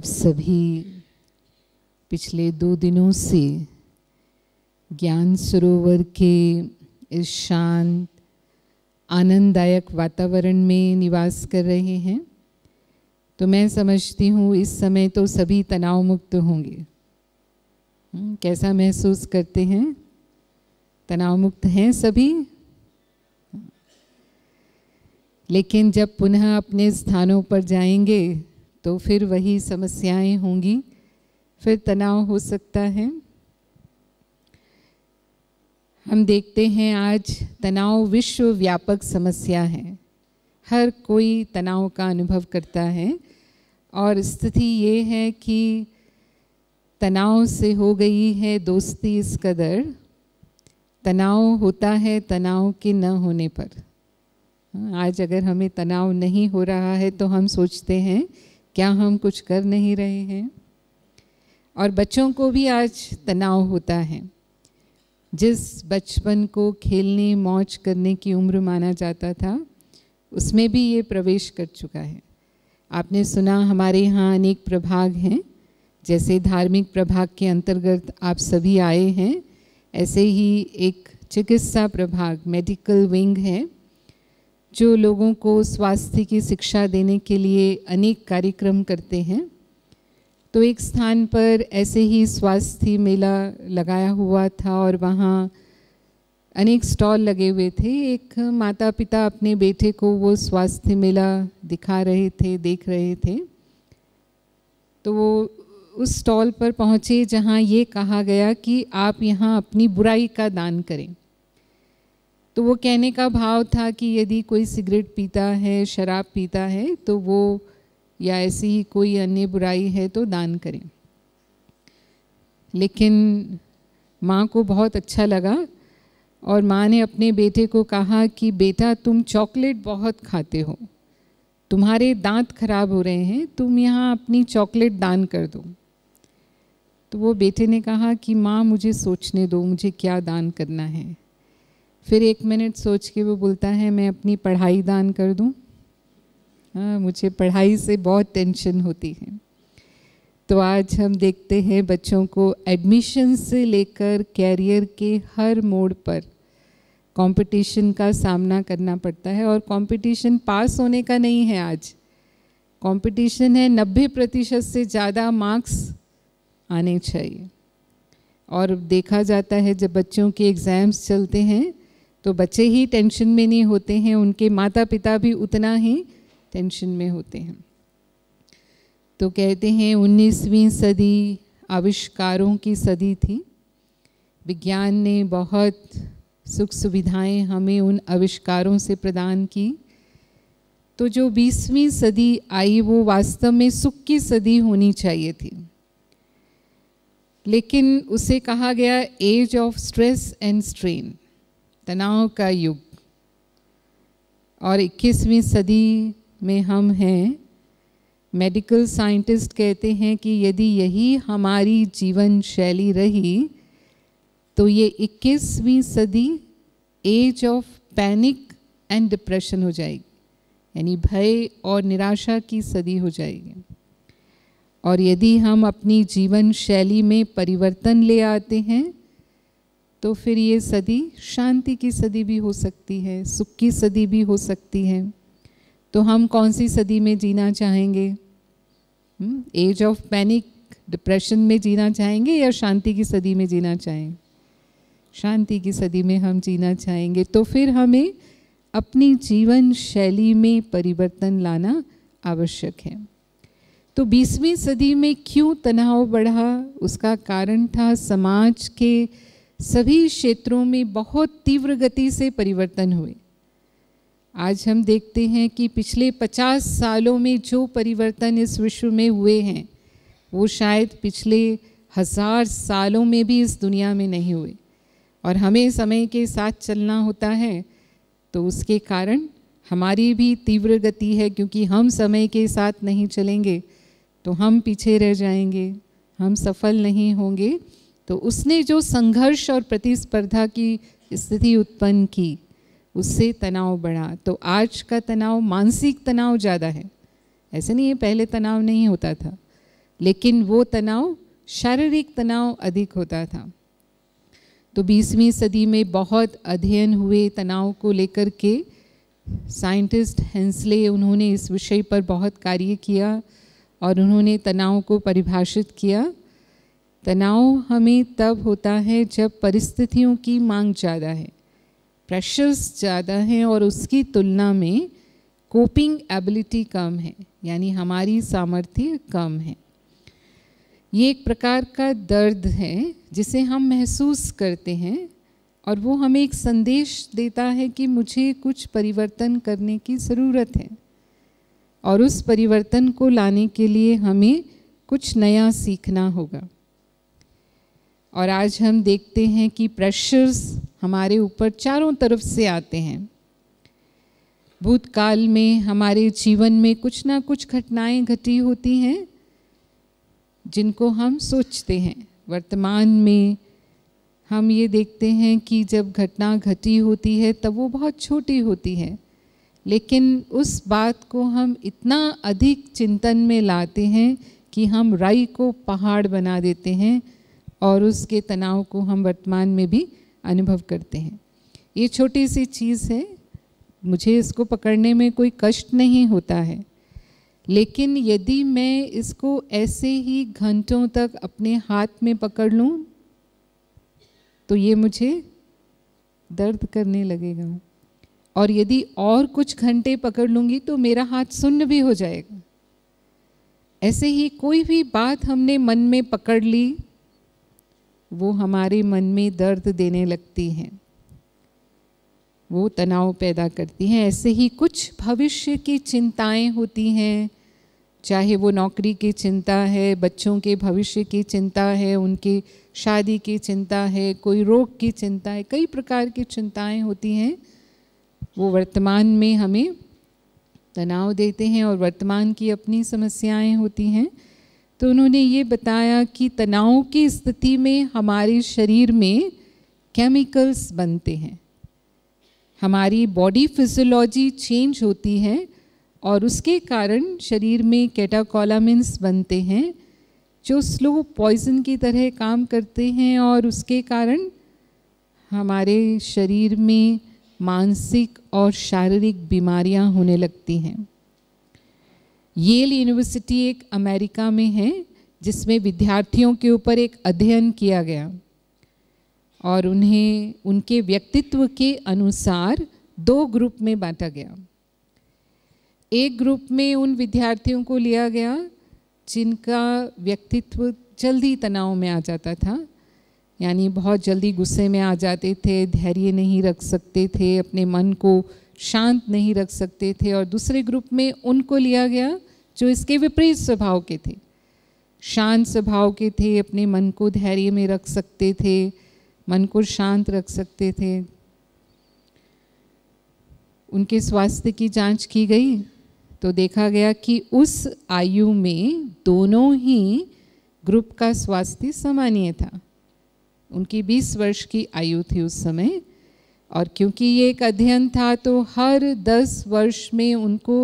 आप सभी पिछले दो दिनों से ज्ञान सरोवर के इस शांत आनंददायक वातावरण में निवास कर रहे हैं तो मैं समझती हूँ इस समय तो सभी तनाव मुक्त होंगे हम्म, कैसा महसूस करते हैं तनाव मुक्त हैं सभी लेकिन जब पुनः अपने स्थानों पर जाएंगे तो फिर वही समस्याएं होंगी फिर तनाव हो सकता है हम देखते हैं आज तनाव विश्व व्यापक समस्या है हर कोई तनाव का अनुभव करता है और स्थिति ये है कि तनाव से हो गई है दोस्ती इस कदर तनाव होता है तनाव के न होने पर हाँ, आज अगर हमें तनाव नहीं हो रहा है तो हम सोचते हैं क्या हम कुछ कर नहीं रहे हैं और बच्चों को भी आज तनाव होता है जिस बचपन को खेलने मौज करने की उम्र माना जाता था उसमें भी ये प्रवेश कर चुका है आपने सुना हमारे यहाँ अनेक प्रभाग हैं जैसे धार्मिक प्रभाग के अंतर्गत आप सभी आए हैं ऐसे ही एक चिकित्सा प्रभाग मेडिकल विंग है जो लोगों को स्वास्थ्य की शिक्षा देने के लिए अनेक कार्यक्रम करते हैं तो एक स्थान पर ऐसे ही स्वास्थ्य मेला लगाया हुआ था और वहाँ अनेक स्टॉल लगे हुए थे एक माता पिता अपने बेटे को वो स्वास्थ्य मेला दिखा रहे थे देख रहे थे तो वो उस स्टॉल पर पहुँचे जहाँ ये कहा गया कि आप यहाँ अपनी बुराई का दान करें तो वो कहने का भाव था कि यदि कोई सिगरेट पीता है शराब पीता है तो वो या ऐसी ही कोई अन्य बुराई है तो दान करें लेकिन माँ को बहुत अच्छा लगा और माँ ने अपने बेटे को कहा कि बेटा तुम चॉकलेट बहुत खाते हो तुम्हारे दांत खराब हो रहे हैं तुम यहाँ अपनी चॉकलेट दान कर दो तो वो बेटे ने कहा कि माँ मुझे सोचने दो मुझे क्या दान करना है फिर एक मिनट सोच के वो बोलता है मैं अपनी पढ़ाई दान कर दूँ हाँ, मुझे पढ़ाई से बहुत टेंशन होती है तो आज हम देखते हैं बच्चों को एडमिशन से लेकर कैरियर के हर मोड़ पर कंपटीशन का सामना करना पड़ता है और कंपटीशन पास होने का नहीं है आज कंपटीशन है नब्बे प्रतिशत से ज़्यादा मार्क्स आने चाहिए और देखा जाता है जब बच्चों के एग्ज़ाम्स चलते हैं तो बच्चे ही टेंशन में नहीं होते हैं उनके माता पिता भी उतना ही टेंशन में होते हैं तो कहते हैं 19वीं सदी आविष्कारों की सदी थी विज्ञान ने बहुत सुख सुविधाएं हमें उन आविष्कारों से प्रदान की तो जो 20वीं सदी आई वो वास्तव में सुख की सदी होनी चाहिए थी लेकिन उसे कहा गया age of stress and strain तनाव का युग और 21वीं सदी में हम हैं मेडिकल साइंटिस्ट कहते हैं कि यदि यही हमारी जीवन शैली रही तो ये 21वीं सदी age of panic and depression हो जाएगी यानी भय और निराशा की सदी हो जाएगी और यदि हम अपनी जीवन शैली में परिवर्तन ले आते हैं तो फिर ये सदी शांति की सदी भी हो सकती है सुख की सदी भी हो सकती है तो हम कौन सी सदी में जीना चाहेंगे एज ऑफ पैनिक डिप्रेशन में जीना चाहेंगे या शांति की सदी में जीना चाहें शांति की सदी में हम जीना चाहेंगे तो फिर हमें अपनी जीवन शैली में परिवर्तन लाना आवश्यक है तो 20वीं सदी में क्यों तनाव बढ़ा उसका कारण था समाज के सभी क्षेत्रों में बहुत तीव्र गति से परिवर्तन हुए आज हम देखते हैं कि पिछले 50 सालों में जो परिवर्तन इस विश्व में हुए हैं वो शायद पिछले हज़ार सालों में भी इस दुनिया में नहीं हुए और हमें समय के साथ चलना होता है तो उसके कारण हमारी भी तीव्र गति है क्योंकि हम समय के साथ नहीं चलेंगे तो हम पीछे रह जाएंगे हम सफल नहीं होंगे तो उसने जो संघर्ष और प्रतिस्पर्धा की स्थिति उत्पन्न की उससे तनाव बढ़ा तो आज का तनाव मानसिक तनाव ज़्यादा है ऐसे नहीं है पहले तनाव नहीं होता था लेकिन वो तनाव शारीरिक तनाव अधिक होता था तो 20वीं सदी में बहुत अध्ययन हुए तनाव को लेकर के साइंटिस्ट हेंसले उन्होंने इस विषय पर बहुत कार्य किया और उन्होंने तनाव को परिभाषित किया तनाव हमें तब होता है जब परिस्थितियों की मांग ज़्यादा है प्रेशर्स ज़्यादा हैं और उसकी तुलना में कोपिंग एबिलिटी कम है यानी हमारी सामर्थ्य कम है ये एक प्रकार का दर्द है जिसे हम महसूस करते हैं और वो हमें एक संदेश देता है कि मुझे कुछ परिवर्तन करने की ज़रूरत है और उस परिवर्तन को लाने के लिए हमें कुछ नया सीखना होगा और आज हम देखते हैं कि प्रेशर्स हमारे ऊपर चारों तरफ से आते हैं भूतकाल में हमारे जीवन में कुछ ना कुछ घटनाएं घटी होती हैं जिनको हम सोचते हैं वर्तमान में हम ये देखते हैं कि जब घटना घटी होती है तब वो बहुत छोटी होती है लेकिन उस बात को हम इतना अधिक चिंतन में लाते हैं कि हम राई को पहाड़ बना देते हैं और उसके तनाव को हम वर्तमान में भी अनुभव करते हैं ये छोटी सी चीज़ है मुझे इसको पकड़ने में कोई कष्ट नहीं होता है लेकिन यदि मैं इसको ऐसे ही घंटों तक अपने हाथ में पकड़ लूँ तो ये मुझे दर्द करने लगेगा और यदि और कुछ घंटे पकड़ लूँगी तो मेरा हाथ सुन्न भी हो जाएगा ऐसे ही कोई भी बात हमने मन में पकड़ ली वो हमारे मन में दर्द देने लगती हैं वो तनाव पैदा करती हैं ऐसे ही कुछ भविष्य की चिंताएं होती हैं चाहे वो नौकरी की चिंता है बच्चों के भविष्य की चिंता है उनकी शादी की चिंता है कोई रोग की चिंता है कई प्रकार की चिंताएं होती हैं वो वर्तमान में हमें तनाव देते हैं और वर्तमान की अपनी समस्याएं होती हैं तो उन्होंने ये बताया कि तनाव की स्थिति में हमारे शरीर में केमिकल्स बनते हैं हमारी बॉडी फिजियोलॉजी चेंज होती है और उसके कारण शरीर में कैटाकोलामिन्स बनते हैं जो स्लो पॉइजन की तरह काम करते हैं और उसके कारण हमारे शरीर में मानसिक और शारीरिक बीमारियां होने लगती हैं येल यूनिवर्सिटी एक अमेरिका में है जिसमें विद्यार्थियों के ऊपर एक अध्ययन किया गया और उन्हें उनके व्यक्तित्व के अनुसार दो ग्रुप में बांटा गया एक ग्रुप में उन विद्यार्थियों को लिया गया जिनका व्यक्तित्व जल्दी तनाव में आ जाता था यानी बहुत जल्दी गुस्से में आ जाते थे धैर्य नहीं रख सकते थे अपने मन को शांत नहीं रख सकते थे और दूसरे ग्रुप में उनको लिया गया जो इसके विपरीत स्वभाव के थे शांत स्वभाव के थे अपने मन को धैर्य में रख सकते थे मन को शांत रख सकते थे उनके स्वास्थ्य की जांच की गई तो देखा गया कि उस आयु में दोनों ही ग्रुप का स्वास्थ्य सामान्य था उनकी 20 वर्ष की आयु थी उस समय और क्योंकि ये एक अध्ययन था तो हर दस वर्ष में उनको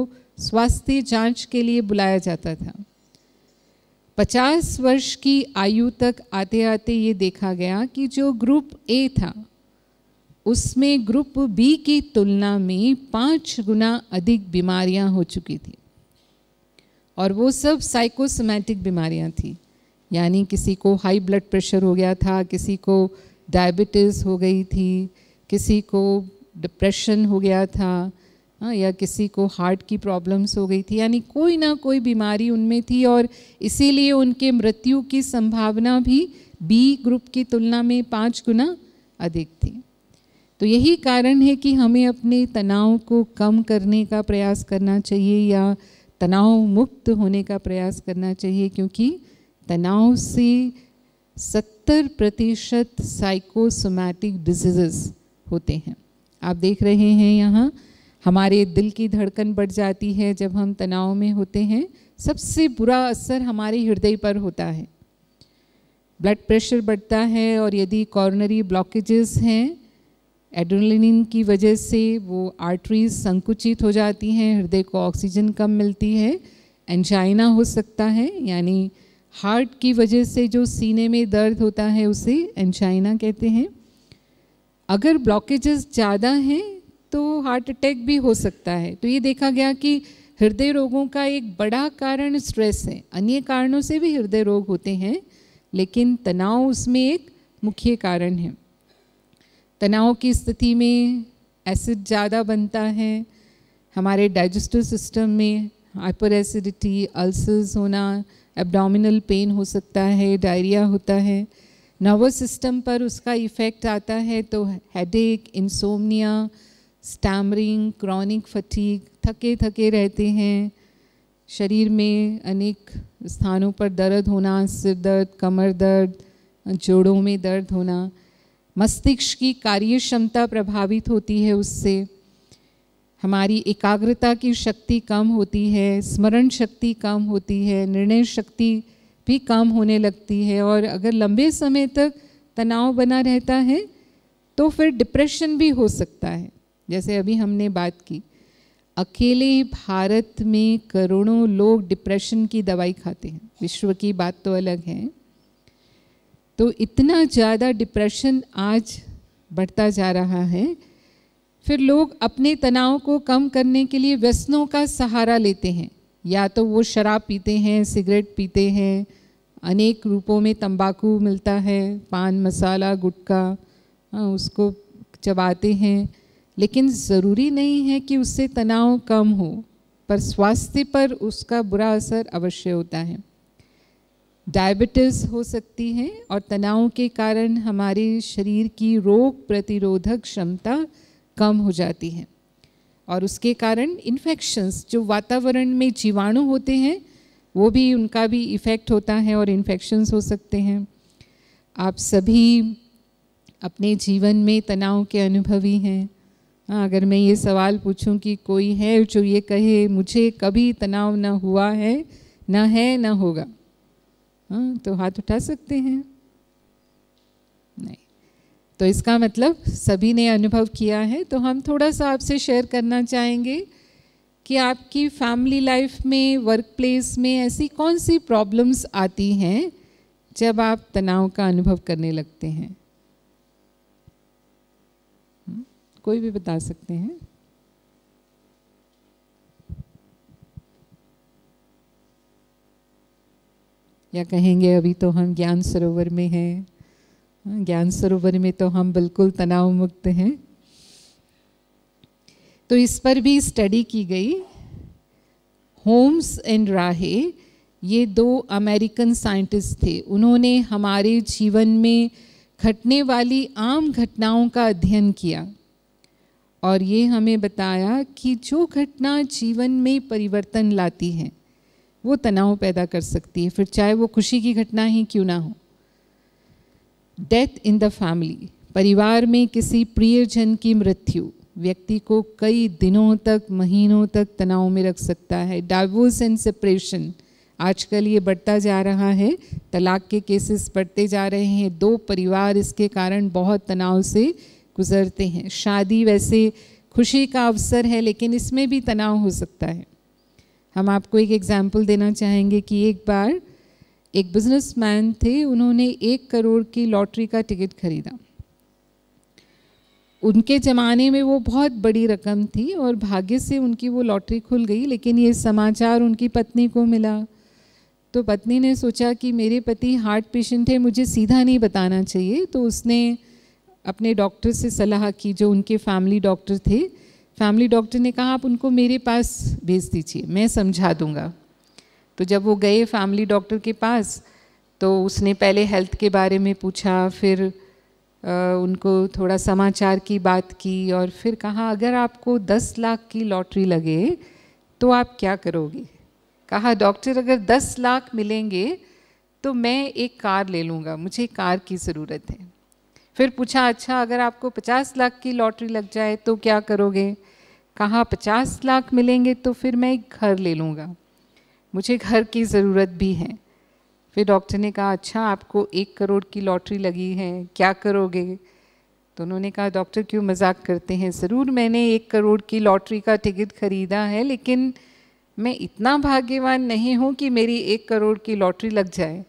स्वास्थ्य जांच के लिए बुलाया जाता था पचास वर्ष की आयु तक आते आते ये देखा गया कि जो ग्रुप ए था उसमें ग्रुप बी की तुलना में पाँच गुना अधिक बीमारियां हो चुकी थी और वो सब साइकोसोमैटिक बीमारियां थी यानी किसी को हाई ब्लड प्रेशर हो गया था किसी को डायबिटीज़ हो गई थी किसी को डिप्रेशन हो गया था हाँ या किसी को हार्ट की प्रॉब्लम्स हो गई थी यानी कोई ना कोई बीमारी उनमें थी और इसीलिए उनके मृत्यु की संभावना भी बी ग्रुप की तुलना में पाँच गुना अधिक थी तो यही कारण है कि हमें अपने तनाव को कम करने का प्रयास करना चाहिए या तनाव मुक्त होने का प्रयास करना चाहिए क्योंकि तनाव से सत्तर प्रतिशत साइकोसोमैटिक डिजीज़ होते हैं आप देख रहे हैं यहाँ हमारे दिल की धड़कन बढ़ जाती है जब हम तनाव में होते हैं सबसे बुरा असर हमारे हृदय पर होता है ब्लड प्रेशर बढ़ता है और यदि कॉर्नरी ब्लॉकेजेस हैं एड्रेनलिन की वजह से वो आर्टरीज संकुचित हो जाती हैं हृदय को ऑक्सीजन कम मिलती है एंजाइना हो सकता है यानी हार्ट की वजह से जो सीने में दर्द होता है उसे एंजाइना कहते हैं अगर ब्लॉकेजेस ज़्यादा हैं तो हार्ट अटैक भी हो सकता है तो ये देखा गया कि हृदय रोगों का एक बड़ा कारण स्ट्रेस है अन्य कारणों से भी हृदय रोग होते हैं लेकिन तनाव उसमें एक मुख्य कारण है तनाव की स्थिति में एसिड ज़्यादा बनता है हमारे डाइजेस्टिव सिस्टम में हाइपर एसिडिटी अल्सर्स होना एब्डोमिनल पेन हो सकता है डायरिया होता है नर्वस सिस्टम पर उसका इफ़ेक्ट आता है तो headache insomnia stammering chronic fatigue थके थके रहते हैं शरीर में अनेक स्थानों पर दर्द होना सिर दर्द कमर दर्द जोड़ों में दर्द होना मस्तिष्क की कार्य क्षमता प्रभावित होती है उससे हमारी एकाग्रता की शक्ति कम होती है स्मरण शक्ति कम होती है निर्णय शक्ति भी काम होने लगती है और अगर लंबे समय तक तनाव बना रहता है तो फिर डिप्रेशन भी हो सकता है जैसे अभी हमने बात की अकेले भारत में करोड़ों लोग डिप्रेशन की दवाई खाते हैं विश्व की बात तो अलग है तो इतना ज़्यादा डिप्रेशन आज बढ़ता जा रहा है फिर लोग अपने तनाव को कम करने के लिए व्यसनों का सहारा लेते हैं या तो वो शराब पीते हैं सिगरेट पीते हैं अनेक रूपों में तंबाकू मिलता है पान मसाला गुटखा हाँ, उसको चबाते हैं लेकिन ज़रूरी नहीं है कि उससे तनाव कम हो पर स्वास्थ्य पर उसका बुरा असर अवश्य होता है डायबिटीज़ हो सकती है और तनाव के कारण हमारे शरीर की रोग प्रतिरोधक क्षमता कम हो जाती है और उसके कारण इन्फेक्शंस जो वातावरण में जीवाणु होते हैं वो भी उनका भी इफ़ेक्ट होता है और इन्फेक्शंस हो सकते हैं आप सभी अपने जीवन में तनाव के अनुभवी हैं हाँ अगर मैं ये सवाल पूछूं कि कोई है जो ये कहे मुझे कभी तनाव ना हुआ है ना है ना होगा हाँ तो हाथ उठा सकते हैं तो इसका मतलब सभी ने अनुभव किया है तो हम थोड़ा सा आपसे शेयर करना चाहेंगे कि आपकी फैमिली लाइफ में वर्क प्लेस में ऐसी कौन सी प्रॉब्लम्स आती हैं जब आप तनाव का अनुभव करने लगते हैं हम्म, कोई भी बता सकते हैं या कहेंगे अभी तो हम ज्ञान सरोवर में हैं हाँ, ज्ञान सरोवर में तो हम बिल्कुल तनाव मुक्त हैं तो इस पर भी स्टडी की गई होम्स एंड राहे ये दो अमेरिकन साइंटिस्ट थे उन्होंने हमारे जीवन में घटने वाली आम घटनाओं का अध्ययन किया और ये हमें बताया कि जो घटना जीवन में परिवर्तन लाती है वो तनाव पैदा कर सकती है फिर चाहे वो खुशी की घटना ही क्यों ना हो डेथ इन द फैमिली परिवार में किसी प्रियजन की मृत्यु व्यक्ति को कई दिनों तक महीनों तक तनाव में रख सकता है डाइवोर्स एंड सेपरेशन आजकल ये बढ़ता जा रहा है तलाक के केसेस बढ़ते जा रहे हैं दो परिवार इसके कारण बहुत तनाव से गुजरते हैं शादी वैसे खुशी का अवसर है लेकिन इसमें भी तनाव हो सकता है हम आपको एक एग्जाम्पल देना चाहेंगे कि एक बार एक बिजनेसमैन थे उन्होंने एक करोड़ की लॉटरी का टिकट खरीदा उनके ज़माने में वो बहुत बड़ी रकम थी और भाग्य से उनकी वो लॉटरी खुल गई लेकिन ये समाचार उनकी पत्नी को मिला तो पत्नी ने सोचा कि मेरे पति हार्ट पेशेंट है मुझे सीधा नहीं बताना चाहिए तो उसने अपने डॉक्टर से सलाह की जो उनके फैमिली डॉक्टर थे फैमिली डॉक्टर ने कहा आप उनको मेरे पास भेज दीजिए मैं समझा दूंगा तो जब वो गए फैमिली डॉक्टर के पास तो उसने पहले हेल्थ के बारे में पूछा फिर आ, उनको थोड़ा समाचार की बात की और फिर कहा अगर आपको दस लाख की लॉटरी लगे तो आप क्या करोगे कहा डॉक्टर अगर दस लाख मिलेंगे तो मैं एक कार ले लूँगा मुझे कार की ज़रूरत है फिर पूछा अच्छा अगर आपको पचास लाख की लॉटरी लग जाए तो क्या करोगे कहा पचास लाख मिलेंगे तो फिर मैं एक घर ले लूँगा मुझे घर की ज़रूरत भी है फिर डॉक्टर ने कहा अच्छा आपको एक करोड़ की लॉटरी लगी है क्या करोगे तो उन्होंने कहा डॉक्टर क्यों मजाक करते हैं ज़रूर मैंने एक करोड़ की लॉटरी का टिकट ख़रीदा है लेकिन मैं इतना भाग्यवान नहीं हूँ कि मेरी एक करोड़ की लॉटरी लग जाए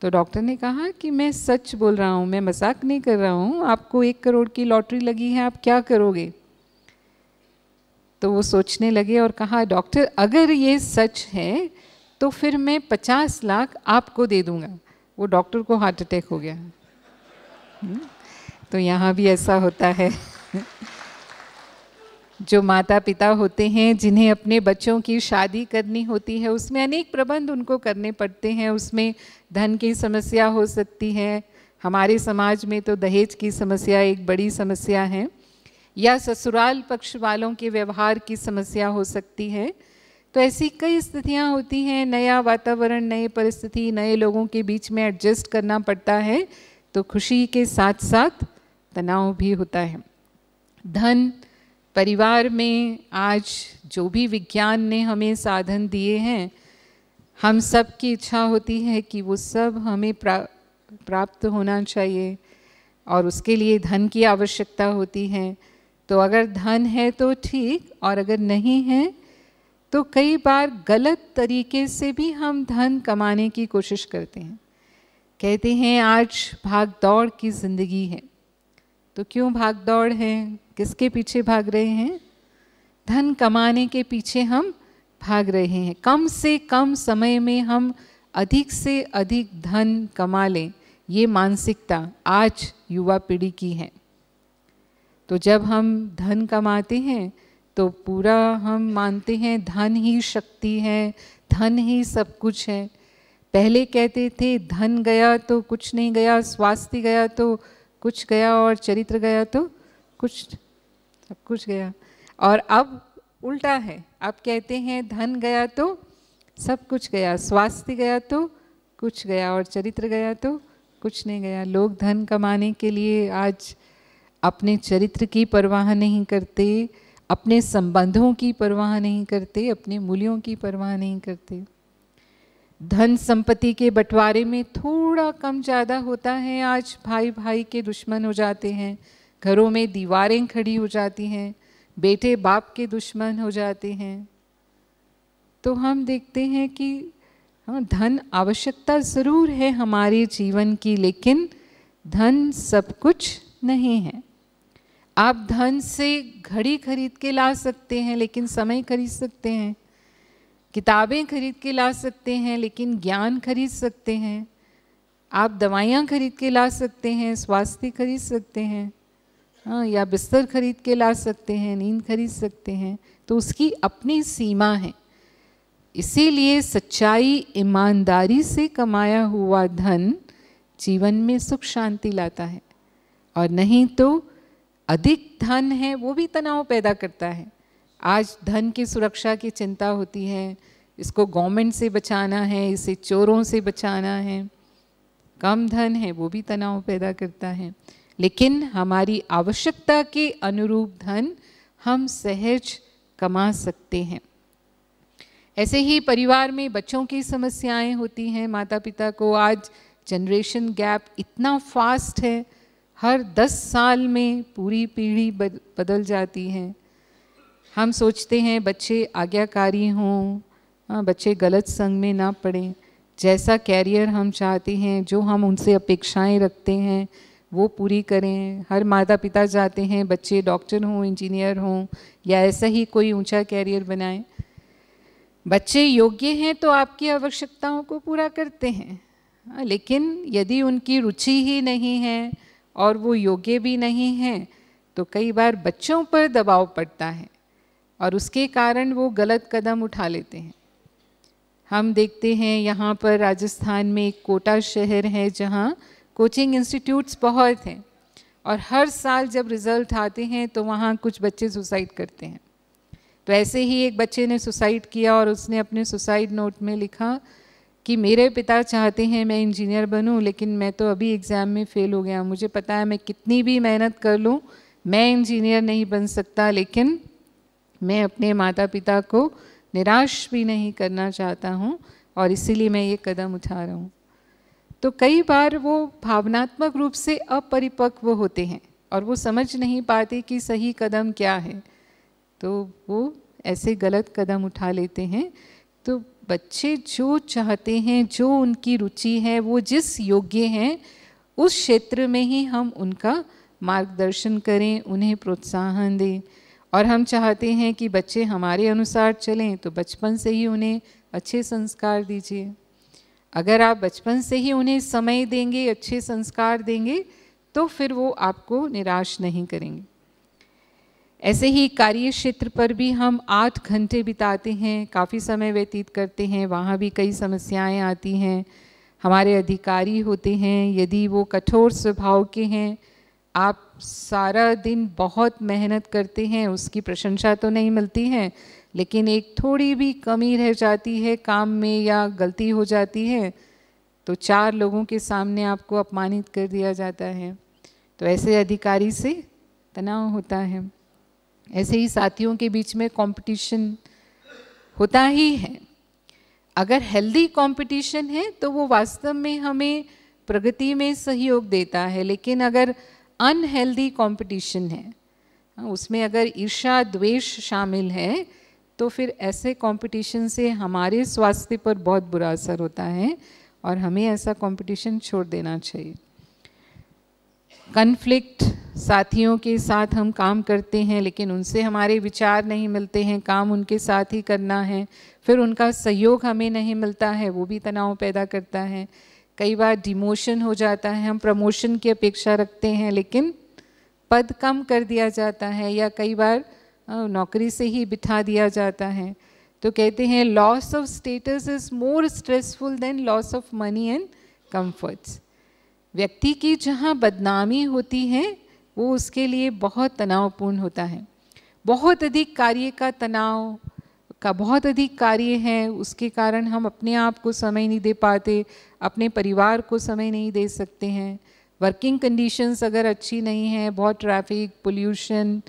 तो डॉक्टर ने कहा कि मैं सच बोल रहा हूँ मैं मजाक नहीं कर रहा हूँ आपको एक करोड़ की लॉटरी लगी है आप क्या करोगे तो वो सोचने लगे और कहा डॉक्टर अगर ये सच है तो फिर मैं पचास लाख आपको दे दूंगा वो डॉक्टर को हार्ट अटैक हो गया हम्म, तो यहाँ भी ऐसा होता है जो माता पिता होते हैं जिन्हें अपने बच्चों की शादी करनी होती है उसमें अनेक प्रबंध उनको करने पड़ते हैं उसमें धन की समस्या हो सकती है हमारे समाज में तो दहेज की समस्या एक बड़ी समस्या है या ससुराल पक्ष वालों के व्यवहार की समस्या हो सकती है तो ऐसी कई स्थितियां होती हैं नया वातावरण नए परिस्थिति नए लोगों के बीच में एडजस्ट करना पड़ता है तो खुशी के साथ साथ तनाव भी होता है धन परिवार में आज जो भी विज्ञान ने हमें साधन दिए हैं हम सब की इच्छा होती है कि वो सब हमें प्रा, प्राप्त होना चाहिए और उसके लिए धन की आवश्यकता होती है तो अगर धन है तो ठीक और अगर नहीं है तो कई बार गलत तरीके से भी हम धन कमाने की कोशिश करते हैं कहते हैं आज भाग दौड़ की ज़िंदगी है तो क्यों भाग दौड़ है किसके पीछे भाग रहे हैं धन कमाने के पीछे हम भाग रहे हैं कम से कम समय में हम अधिक से अधिक धन कमा लें ये मानसिकता आज युवा पीढ़ी की है तो जब हम धन कमाते हैं तो पूरा हम मानते हैं धन ही शक्ति है धन ही सब कुछ है पहले कहते थे धन गया तो कुछ नहीं गया स्वास्थ्य गया तो कुछ गया और चरित्र गया तो कुछ सब कुछ गया और अब उल्टा है अब कहते हैं धन गया तो सब कुछ गया स्वास्थ्य गया तो कुछ गया और चरित्र गया तो कुछ नहीं गया लोग धन कमाने के लिए आज अपने चरित्र की परवाह नहीं करते अपने संबंधों की परवाह नहीं करते अपने मूल्यों की परवाह नहीं करते धन संपत्ति के बंटवारे में थोड़ा कम ज़्यादा होता है आज भाई भाई के दुश्मन हो जाते हैं घरों में दीवारें खड़ी हो जाती हैं बेटे बाप के दुश्मन हो जाते हैं तो हम देखते हैं कि हाँ धन आवश्यकता ज़रूर है हमारे जीवन की लेकिन धन सब कुछ नहीं है आप धन से घड़ी खरीद के ला सकते हैं लेकिन समय खरीद सकते हैं किताबें खरीद के ला सकते हैं लेकिन ज्ञान खरीद सकते हैं आप दवाइयाँ खरीद के ला सकते हैं स्वास्थ्य खरीद सकते हैं हाँ या बिस्तर खरीद के ला सकते हैं नींद खरीद सकते हैं तो उसकी अपनी सीमा है इसीलिए सच्चाई ईमानदारी से कमाया हुआ धन जीवन में सुख शांति लाता है और नहीं तो अधिक धन है वो भी तनाव पैदा करता है आज धन की सुरक्षा की चिंता होती है इसको गवर्नमेंट से बचाना है इसे चोरों से बचाना है कम धन है वो भी तनाव पैदा करता है लेकिन हमारी आवश्यकता के अनुरूप धन हम सहज कमा सकते हैं ऐसे ही परिवार में बच्चों की समस्याएं होती हैं माता पिता को आज जनरेशन गैप इतना फास्ट है हर दस साल में पूरी पीढ़ी बदल जाती है हम सोचते हैं बच्चे आज्ञाकारी हों हाँ, बच्चे गलत संग में ना पड़ें जैसा कैरियर हम चाहते हैं जो हम उनसे अपेक्षाएं रखते हैं वो पूरी करें हर माता पिता चाहते हैं बच्चे डॉक्टर हों इंजीनियर हों या ऐसा ही कोई ऊंचा कैरियर बनाए बच्चे योग्य हैं तो आपकी आवश्यकताओं को पूरा करते हैं हाँ, लेकिन यदि उनकी रुचि ही नहीं है और वो योग्य भी नहीं हैं तो कई बार बच्चों पर दबाव पड़ता है और उसके कारण वो गलत कदम उठा लेते हैं हम देखते हैं यहाँ पर राजस्थान में एक कोटा शहर है जहाँ कोचिंग इंस्टीट्यूट्स बहुत हैं और हर साल जब रिज़ल्ट आते हैं तो वहाँ कुछ बच्चे सुसाइड करते हैं तो ऐसे ही एक बच्चे ने सुसाइड किया और उसने अपने सुसाइड नोट में लिखा कि मेरे पिता चाहते हैं मैं इंजीनियर बनूं लेकिन मैं तो अभी एग्ज़ाम में फ़ेल हो गया मुझे पता है मैं कितनी भी मेहनत कर लूं मैं इंजीनियर नहीं बन सकता लेकिन मैं अपने माता पिता को निराश भी नहीं करना चाहता हूं और इसीलिए मैं ये कदम उठा रहा हूं तो कई बार वो भावनात्मक रूप से अपरिपक्व होते हैं और वो समझ नहीं पाते कि सही कदम क्या है तो वो ऐसे गलत कदम उठा लेते हैं तो बच्चे जो चाहते हैं जो उनकी रुचि है वो जिस योग्य हैं उस क्षेत्र में ही हम उनका मार्गदर्शन करें उन्हें प्रोत्साहन दें और हम चाहते हैं कि बच्चे हमारे अनुसार चलें तो बचपन से ही उन्हें अच्छे संस्कार दीजिए अगर आप बचपन से ही उन्हें समय देंगे अच्छे संस्कार देंगे तो फिर वो आपको निराश नहीं करेंगे ऐसे ही कार्य क्षेत्र पर भी हम आठ घंटे बिताते हैं काफ़ी समय व्यतीत करते हैं वहाँ भी कई समस्याएं आती हैं हमारे अधिकारी होते हैं यदि वो कठोर स्वभाव के हैं आप सारा दिन बहुत मेहनत करते हैं उसकी प्रशंसा तो नहीं मिलती है लेकिन एक थोड़ी भी कमी रह जाती है काम में या गलती हो जाती है तो चार लोगों के सामने आपको अपमानित कर दिया जाता है तो ऐसे अधिकारी से तनाव होता है ऐसे ही साथियों के बीच में कंपटीशन होता ही है अगर हेल्दी कंपटीशन है तो वो वास्तव में हमें प्रगति में सहयोग देता है लेकिन अगर अनहेल्दी कंपटीशन है उसमें अगर ईर्षा द्वेष शामिल है तो फिर ऐसे कंपटीशन से हमारे स्वास्थ्य पर बहुत बुरा असर होता है और हमें ऐसा कंपटीशन छोड़ देना चाहिए कन्फ्लिक्ट साथियों के साथ हम काम करते हैं लेकिन उनसे हमारे विचार नहीं मिलते हैं काम उनके साथ ही करना है फिर उनका सहयोग हमें नहीं मिलता है वो भी तनाव पैदा करता है कई बार डिमोशन हो जाता है हम प्रमोशन की अपेक्षा रखते हैं लेकिन पद कम कर दिया जाता है या कई बार नौकरी से ही बिठा दिया जाता है तो कहते हैं loss of status is more stressful than loss of money and comforts व्यक्ति की जहाँ बदनामी होती है वो उसके लिए बहुत तनावपूर्ण होता है बहुत अधिक कार्य का तनाव का बहुत अधिक कार्य है उसके कारण हम अपने आप को समय नहीं दे पाते अपने परिवार को समय नहीं दे सकते हैं वर्किंग कंडीशंस अगर अच्छी नहीं है बहुत ट्रैफिक पोल्यूशन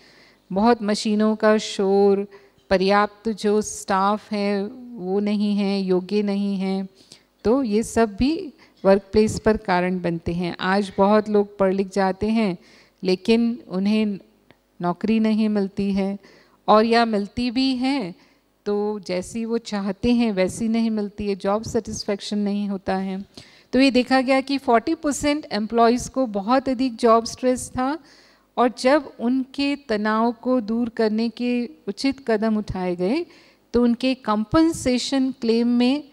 बहुत मशीनों का शोर पर्याप्त जो स्टाफ है वो नहीं है योग्य नहीं है तो ये सब भी वर्क प्लेस पर कारण बनते हैं आज बहुत लोग पढ़ लिख जाते हैं लेकिन उन्हें नौकरी नहीं मिलती है और या मिलती भी है तो जैसी वो चाहते हैं वैसी नहीं मिलती है जॉब सेटिस्फेक्शन नहीं होता है तो ये देखा गया कि 40 परसेंट एम्प्लॉयज़ को बहुत अधिक जॉब स्ट्रेस था और जब उनके तनाव को दूर करने के उचित कदम उठाए गए तो उनके कंपनसेशन क्लेम में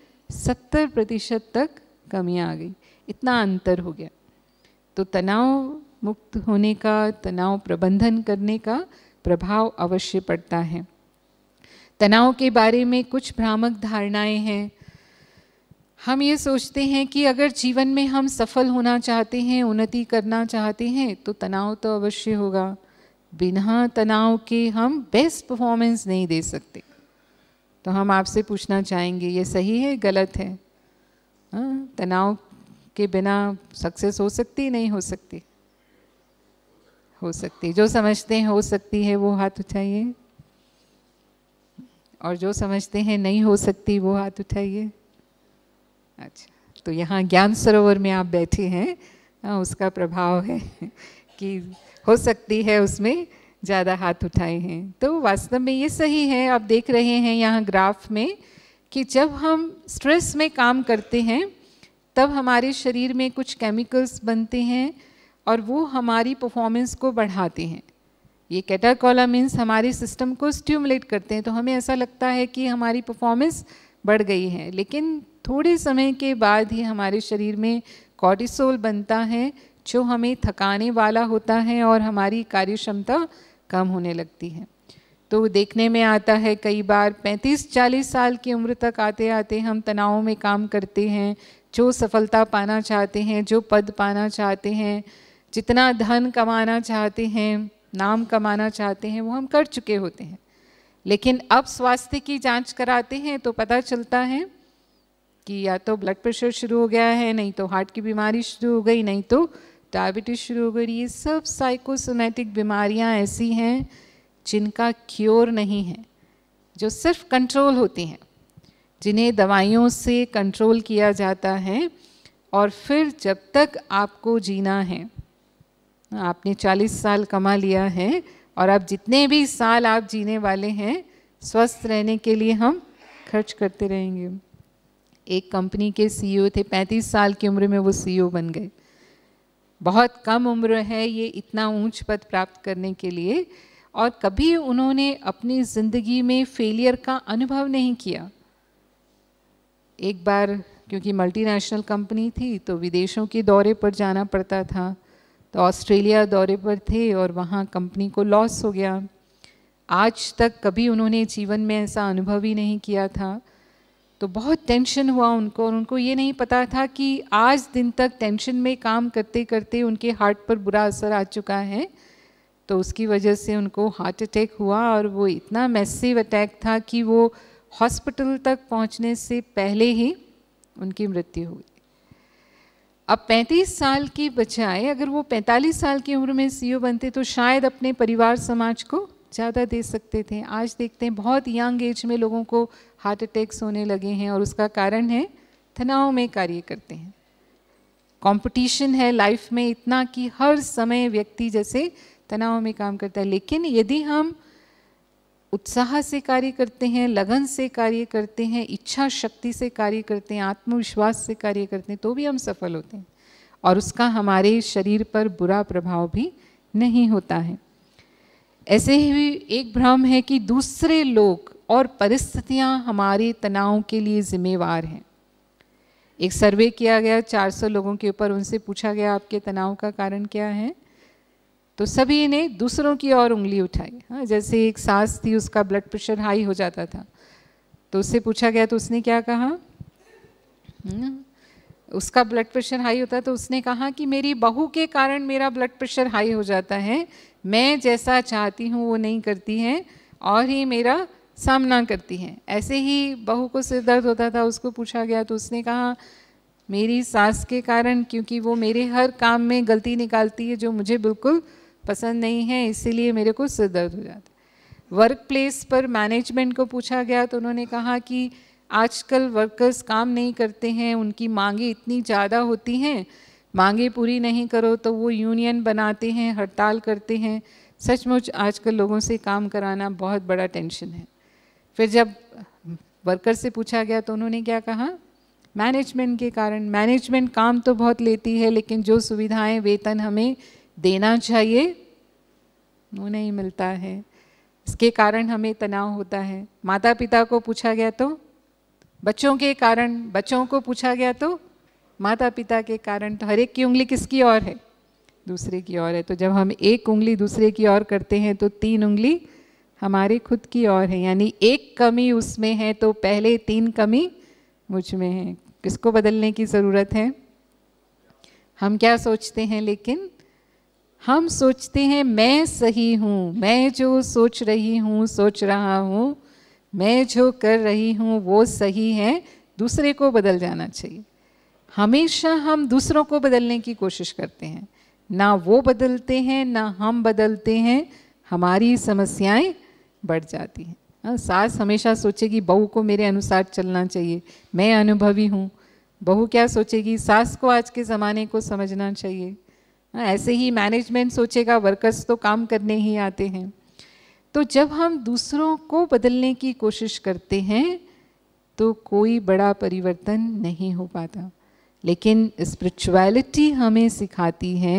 70 प्रतिशत तक कमियाँ आ गई इतना अंतर हो गया तो तनाव मुक्त होने का तनाव प्रबंधन करने का प्रभाव अवश्य पड़ता है तनाव के बारे में कुछ भ्रामक धारणाएं हैं हम ये सोचते हैं कि अगर जीवन में हम सफल होना चाहते हैं उन्नति करना चाहते हैं तो तनाव तो अवश्य होगा बिना तनाव के हम बेस्ट परफॉर्मेंस नहीं दे सकते तो हम आपसे पूछना चाहेंगे ये सही है गलत है हाँ, तनाव के बिना सक्सेस हो सकती नहीं हो सकती हो सकती जो समझते हैं हो सकती है वो हाथ उठाइए और जो समझते हैं नहीं हो सकती वो हाथ उठाइए अच्छा तो यहाँ ज्ञान सरोवर में आप बैठे हैं आ, हाँ, उसका प्रभाव है कि हो सकती है उसमें ज़्यादा हाथ उठाए हैं तो वास्तव में ये सही है आप देख रहे हैं यहाँ ग्राफ में कि जब हम स्ट्रेस में काम करते हैं तब हमारे शरीर में कुछ केमिकल्स बनते हैं और वो हमारी परफॉर्मेंस को बढ़ाते हैं ये कैटाकोलामिन्स हमारे सिस्टम को स्ट्यूमुलेट करते हैं तो हमें ऐसा लगता है कि हमारी परफॉर्मेंस बढ़ गई है लेकिन थोड़े समय के बाद ही हमारे शरीर में कॉर्टिसोल बनता है जो हमें थकाने वाला होता है और हमारी कार्य क्षमता कम होने लगती है तो देखने में आता है कई बार 35-40 साल की उम्र तक आते आते हम तनाव में काम करते हैं जो सफलता पाना चाहते हैं जो पद पाना चाहते हैं जितना धन कमाना चाहते हैं नाम कमाना चाहते हैं वो हम कर चुके होते हैं लेकिन अब स्वास्थ्य की जांच कराते हैं तो पता चलता है कि या तो ब्लड प्रेशर शुरू हो गया है नहीं तो हार्ट की बीमारी शुरू हो गई नहीं तो डायबिटीज़ शुरू हो गई ये सब साइकोसोमेटिक बीमारियाँ ऐसी हैं जिनका क्योर नहीं है जो सिर्फ कंट्रोल होती हैं जिन्हें दवाइयों से कंट्रोल किया जाता है और फिर जब तक आपको जीना है आपने 40 साल कमा लिया है और अब जितने भी साल आप जीने वाले हैं स्वस्थ रहने के लिए हम खर्च करते रहेंगे एक कंपनी के सीईओ e थे 35 साल की उम्र में वो सीईओ e बन गए बहुत कम उम्र है ये इतना ऊंच पद प्राप्त करने के लिए और कभी उन्होंने अपनी ज़िंदगी में फेलियर का अनुभव नहीं किया एक बार क्योंकि मल्टीनेशनल कंपनी थी तो विदेशों के दौरे पर जाना पड़ता था तो ऑस्ट्रेलिया दौरे पर थे और वहाँ कंपनी को लॉस हो गया आज तक कभी उन्होंने जीवन में ऐसा अनुभव ही नहीं किया था तो बहुत टेंशन हुआ उनको और उनको ये नहीं पता था कि आज दिन तक टेंशन में काम करते करते उनके हार्ट पर बुरा असर आ चुका है तो उसकी वजह से उनको हार्ट अटैक हुआ और वो इतना मैसिव अटैक था कि वो हॉस्पिटल तक पहुंचने से पहले ही उनकी मृत्यु हुई अब 35 साल की बजाय अगर वो 45 साल की उम्र में सीईओ e बनते तो शायद अपने परिवार समाज को ज़्यादा दे सकते थे आज देखते हैं बहुत यंग एज में लोगों को हार्ट अटैक्स होने लगे हैं और उसका कारण है तनाव में कार्य करते हैं कंपटीशन है लाइफ में इतना कि हर समय व्यक्ति जैसे तनाव में काम करता है लेकिन यदि हम उत्साह से कार्य करते हैं लगन से कार्य करते हैं इच्छा शक्ति से कार्य करते हैं आत्मविश्वास से कार्य करते हैं तो भी हम सफल होते हैं और उसका हमारे शरीर पर बुरा प्रभाव भी नहीं होता है ऐसे ही एक भ्रम है कि दूसरे लोग और परिस्थितियां हमारे तनाव के लिए जिम्मेवार हैं एक सर्वे किया गया 400 लोगों के ऊपर उनसे पूछा गया आपके तनाव का कारण क्या है तो सभी ने दूसरों की ओर उंगली उठाई हाँ जैसे एक सास थी उसका ब्लड प्रेशर हाई हो जाता था तो उससे पूछा गया तो उसने क्या कहा उसका ब्लड प्रेशर हाई होता तो उसने कहा कि मेरी बहू के कारण मेरा ब्लड प्रेशर हाई हो जाता है मैं जैसा चाहती हूँ वो नहीं करती है और ही मेरा सामना करती है ऐसे ही बहू को सिर दर्द होता था उसको पूछा गया तो उसने कहा मेरी सास के कारण क्योंकि वो मेरे हर काम में गलती निकालती है जो मुझे बिल्कुल पसंद नहीं है इसीलिए मेरे को सिर दर्द हो जाता है वर्क प्लेस पर मैनेजमेंट को पूछा गया तो उन्होंने कहा कि आजकल वर्कर्स काम नहीं करते हैं उनकी मांगे इतनी ज़्यादा होती हैं मांगे पूरी नहीं करो तो वो यूनियन बनाते हैं हड़ताल करते हैं सचमुच आजकल लोगों से काम कराना बहुत बड़ा टेंशन है फिर जब वर्कर से पूछा गया तो उन्होंने क्या कहा मैनेजमेंट के कारण मैनेजमेंट काम तो बहुत लेती है लेकिन जो सुविधाएं वेतन हमें देना चाहिए वो नहीं मिलता है इसके कारण हमें तनाव होता है माता पिता को पूछा गया तो बच्चों के कारण बच्चों को पूछा गया तो माता पिता के कारण तो हर एक की उंगली किसकी ओर है दूसरे की ओर है तो जब हम एक उंगली दूसरे की ओर करते हैं तो तीन उंगली हमारे खुद की ओर है यानी एक कमी उसमें है तो पहले तीन कमी मुझ में है किसको बदलने की ज़रूरत है हम क्या सोचते हैं लेकिन हम सोचते हैं मैं सही हूँ मैं जो सोच रही हूँ सोच रहा हूँ मैं जो कर रही हूँ वो सही है दूसरे को बदल जाना चाहिए हमेशा हम दूसरों को बदलने की कोशिश करते हैं ना वो बदलते हैं ना हम बदलते हैं हमारी समस्याएं बढ़ जाती हैं हाँ, सास हमेशा सोचेगी बहू को मेरे अनुसार चलना चाहिए मैं अनुभवी हूँ बहू क्या सोचेगी सास को आज के ज़माने को समझना चाहिए हाँ, ऐसे ही मैनेजमेंट सोचेगा वर्कर्स तो काम करने ही आते हैं तो जब हम दूसरों को बदलने की कोशिश करते हैं तो कोई बड़ा परिवर्तन नहीं हो पाता लेकिन स्पिरिचुअलिटी हमें सिखाती है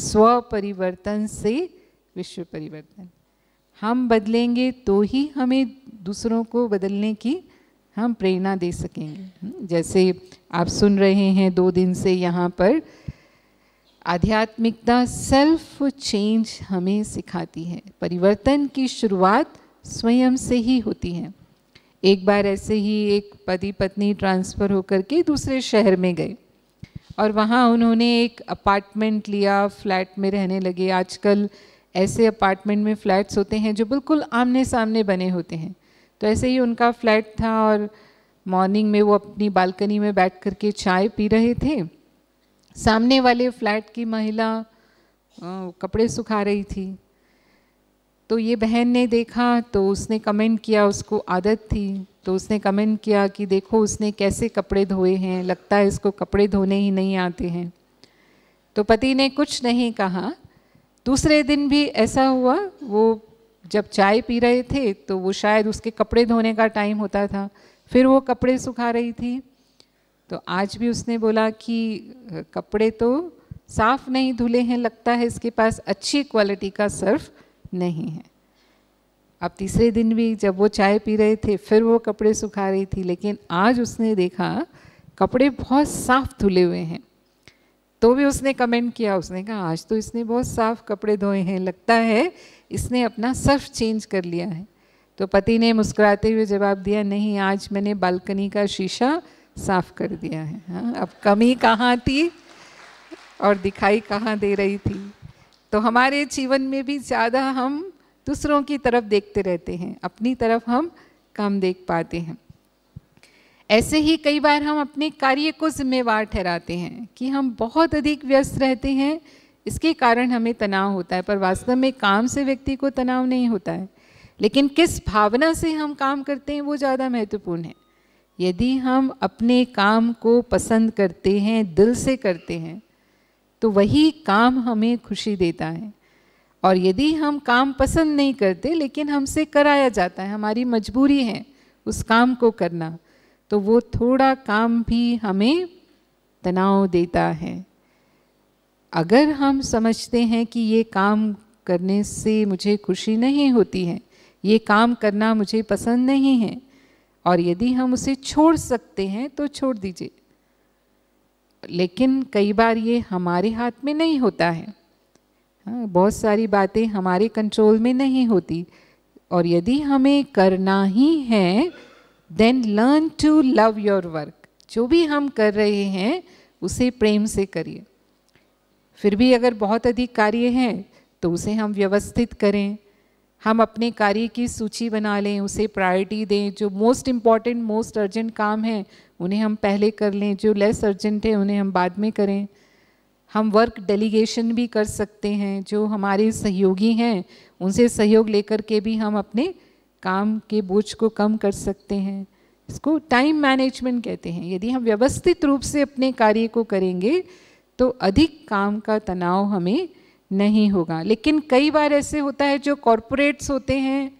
स्व परिवर्तन से विश्व परिवर्तन हम बदलेंगे तो ही हमें दूसरों को बदलने की हम प्रेरणा दे सकेंगे जैसे आप सुन रहे हैं दो दिन से यहाँ पर आध्यात्मिकता सेल्फ चेंज हमें सिखाती है परिवर्तन की शुरुआत स्वयं से ही होती है एक बार ऐसे ही एक पति पत्नी ट्रांसफ़र होकर के दूसरे शहर में गए और वहाँ उन्होंने एक अपार्टमेंट लिया फ्लैट में रहने लगे आजकल ऐसे अपार्टमेंट में फ्लैट्स होते हैं जो बिल्कुल आमने सामने बने होते हैं तो ऐसे ही उनका फ्लैट था और मॉर्निंग में वो अपनी बालकनी में बैठ कर के चाय पी रहे थे सामने वाले फ्लैट की महिला कपड़े सुखा रही थी तो ये बहन ने देखा तो उसने कमेंट किया उसको आदत थी तो उसने कमेंट किया कि देखो उसने कैसे कपड़े धोए हैं लगता है इसको कपड़े धोने ही नहीं आते हैं तो पति ने कुछ नहीं कहा दूसरे दिन भी ऐसा हुआ वो जब चाय पी रहे थे तो वो शायद उसके कपड़े धोने का टाइम होता था फिर वो कपड़े सुखा रही थी तो आज भी उसने बोला कि कपड़े तो साफ नहीं धुले हैं लगता है इसके पास अच्छी क्वालिटी का सर्फ नहीं है अब तीसरे दिन भी जब वो चाय पी रहे थे फिर वो कपड़े सुखा रही थी लेकिन आज उसने देखा कपड़े बहुत साफ धुले हुए हैं तो भी उसने कमेंट किया उसने कहा आज तो इसने बहुत साफ कपड़े धोए हैं लगता है इसने अपना सर्फ चेंज कर लिया है तो पति ने मुस्कुराते हुए जवाब दिया नहीं आज मैंने बालकनी का शीशा साफ कर दिया है हा? अब कमी कहाँ थी और दिखाई कहाँ दे रही थी तो हमारे जीवन में भी ज़्यादा हम दूसरों की तरफ देखते रहते हैं अपनी तरफ हम कम देख पाते हैं ऐसे ही कई बार हम अपने कार्य को जिम्मेवार ठहराते हैं कि हम बहुत अधिक व्यस्त रहते हैं इसके कारण हमें तनाव होता है पर वास्तव में काम से व्यक्ति को तनाव नहीं होता है लेकिन किस भावना से हम काम करते हैं वो ज़्यादा महत्वपूर्ण है यदि हम अपने काम को पसंद करते हैं दिल से करते हैं तो वही काम हमें खुशी देता है और यदि हम काम पसंद नहीं करते लेकिन हमसे कराया जाता है हमारी मजबूरी है उस काम को करना तो वो थोड़ा काम भी हमें तनाव देता है अगर हम समझते हैं कि ये काम करने से मुझे खुशी नहीं होती है ये काम करना मुझे पसंद नहीं है और यदि हम उसे छोड़ सकते हैं तो छोड़ दीजिए लेकिन कई बार ये हमारे हाथ में नहीं होता है हाँ, बहुत सारी बातें हमारे कंट्रोल में नहीं होती और यदि हमें करना ही है then learn to love your work जो भी हम कर रहे हैं उसे प्रेम से करिए फिर भी अगर बहुत अधिक कार्य हैं तो उसे हम व्यवस्थित करें हम अपने कार्य की सूची बना लें उसे प्रायोरिटी दें जो मोस्ट इम्पॉर्टेंट मोस्ट अर्जेंट काम है उन्हें हम पहले कर लें जो लेस अर्जेंट है उन्हें हम बाद में करें हम वर्क डेलीगेशन भी कर सकते हैं जो हमारे सहयोगी हैं उनसे सहयोग लेकर के भी हम अपने काम के बोझ को कम कर सकते हैं इसको टाइम मैनेजमेंट कहते हैं यदि हम व्यवस्थित रूप से अपने कार्य को करेंगे तो अधिक काम का तनाव हमें नहीं होगा लेकिन कई बार ऐसे होता है जो कॉरपोरेट्स होते हैं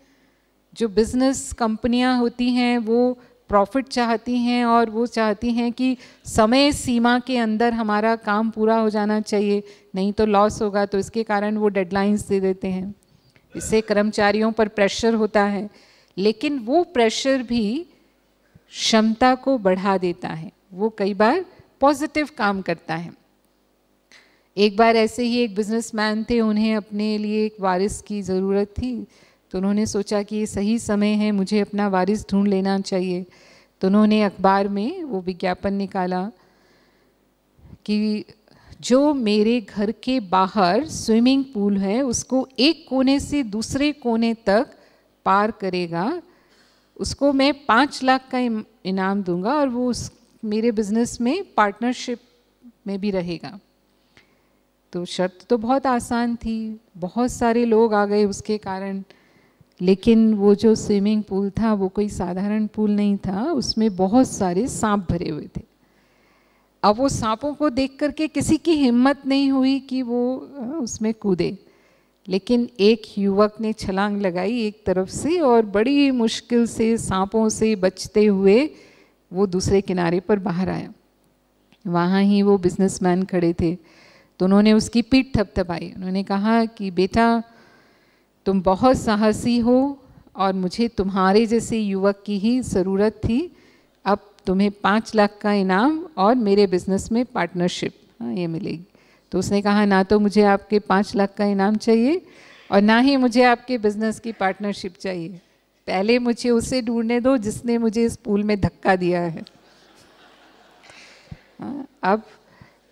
जो बिजनेस कंपनियां होती हैं वो प्रॉफिट चाहती हैं और वो चाहती हैं कि समय सीमा के अंदर हमारा काम पूरा हो जाना चाहिए नहीं तो लॉस होगा तो इसके कारण वो डेडलाइंस दे देते हैं इससे कर्मचारियों पर प्रेशर होता है लेकिन वो प्रेशर भी क्षमता को बढ़ा देता है वो कई बार पॉजिटिव काम करता है एक बार ऐसे ही एक बिजनेसमैन थे उन्हें अपने लिए एक वारिस की ज़रूरत थी तो उन्होंने सोचा कि ये सही समय है मुझे अपना वारिस ढूंढ लेना चाहिए तो उन्होंने अखबार में वो विज्ञापन निकाला कि जो मेरे घर के बाहर स्विमिंग पूल है उसको एक कोने से दूसरे कोने तक पार करेगा उसको मैं पाँच लाख का इनाम दूंगा और वो उस मेरे बिजनेस में पार्टनरशिप में भी रहेगा तो शर्त तो बहुत आसान थी बहुत सारे लोग आ गए उसके कारण लेकिन वो जो स्विमिंग पूल था वो कोई साधारण पूल नहीं था उसमें बहुत सारे सांप भरे हुए थे अब वो सांपों को देख करके किसी की हिम्मत नहीं हुई कि वो उसमें कूदे लेकिन एक युवक ने छलांग लगाई एक तरफ से और बड़ी मुश्किल से सांपों से बचते हुए वो दूसरे किनारे पर बाहर आया वहाँ ही वो बिजनेसमैन खड़े थे तो उन्होंने उसकी पीठ थपथपाई उन्होंने कहा कि बेटा तुम बहुत साहसी हो और मुझे तुम्हारे जैसे युवक की ही ज़रूरत थी अब तुम्हें पाँच लाख का इनाम और मेरे बिजनेस में पार्टनरशिप हाँ ये मिलेगी तो उसने कहा ना तो मुझे आपके पाँच लाख का इनाम चाहिए और ना ही मुझे आपके बिजनेस की पार्टनरशिप चाहिए पहले मुझे उसे ढूंढने दो जिसने मुझे इस पूल में धक्का दिया है हाँ, अब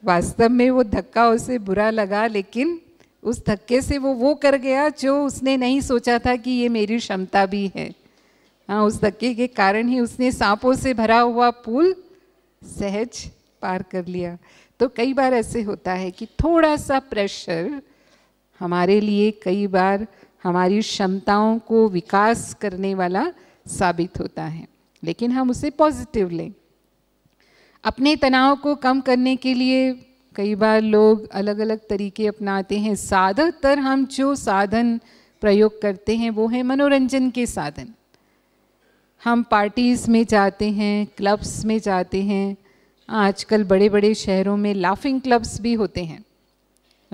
वास्तव में वो धक्का उसे बुरा लगा लेकिन उस धक्के से वो वो कर गया जो उसने नहीं सोचा था कि ये मेरी क्षमता भी है हाँ उस धक्के के कारण ही उसने सांपों से भरा हुआ पुल सहज पार कर लिया तो कई बार ऐसे होता है कि थोड़ा सा प्रेशर हमारे लिए कई बार हमारी क्षमताओं को विकास करने वाला साबित होता है लेकिन हम उसे पॉजिटिव लें अपने तनाव को कम करने के लिए कई बार लोग अलग अलग तरीके अपनाते हैं ज़्यादातर हम जो साधन प्रयोग करते हैं वो है मनोरंजन के साधन हम पार्टीज़ में जाते हैं क्लब्स में जाते हैं आजकल बड़े बड़े शहरों में लाफिंग क्लब्स भी होते हैं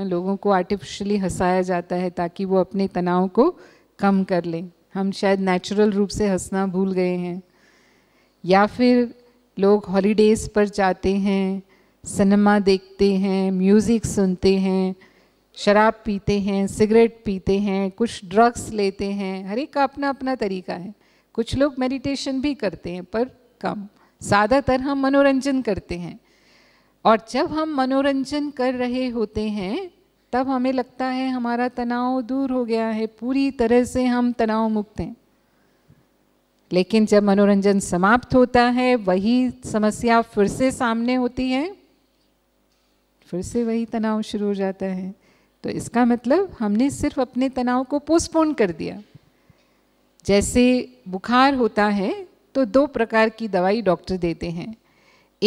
लोगों को आर्टिफिशली हंसाया जाता है ताकि वो अपने तनाव को कम कर लें हम शायद नेचुरल रूप से हंसना भूल गए हैं या फिर लोग हॉलीडेज़ पर जाते हैं सिनेमा देखते हैं म्यूज़िक सुनते हैं शराब पीते हैं सिगरेट पीते हैं कुछ ड्रग्स लेते हैं हर एक का अपना अपना तरीका है कुछ लोग मेडिटेशन भी करते हैं पर कम ज़्यादातर हम मनोरंजन करते हैं और जब हम मनोरंजन कर रहे होते हैं तब हमें लगता है हमारा तनाव दूर हो गया है पूरी तरह से हम तनाव मुक्त हैं लेकिन जब मनोरंजन समाप्त होता है वही समस्या फिर से सामने होती है फिर से वही तनाव शुरू हो जाता है तो इसका मतलब हमने सिर्फ अपने तनाव को पोस्टपोन कर दिया जैसे बुखार होता है तो दो प्रकार की दवाई डॉक्टर देते हैं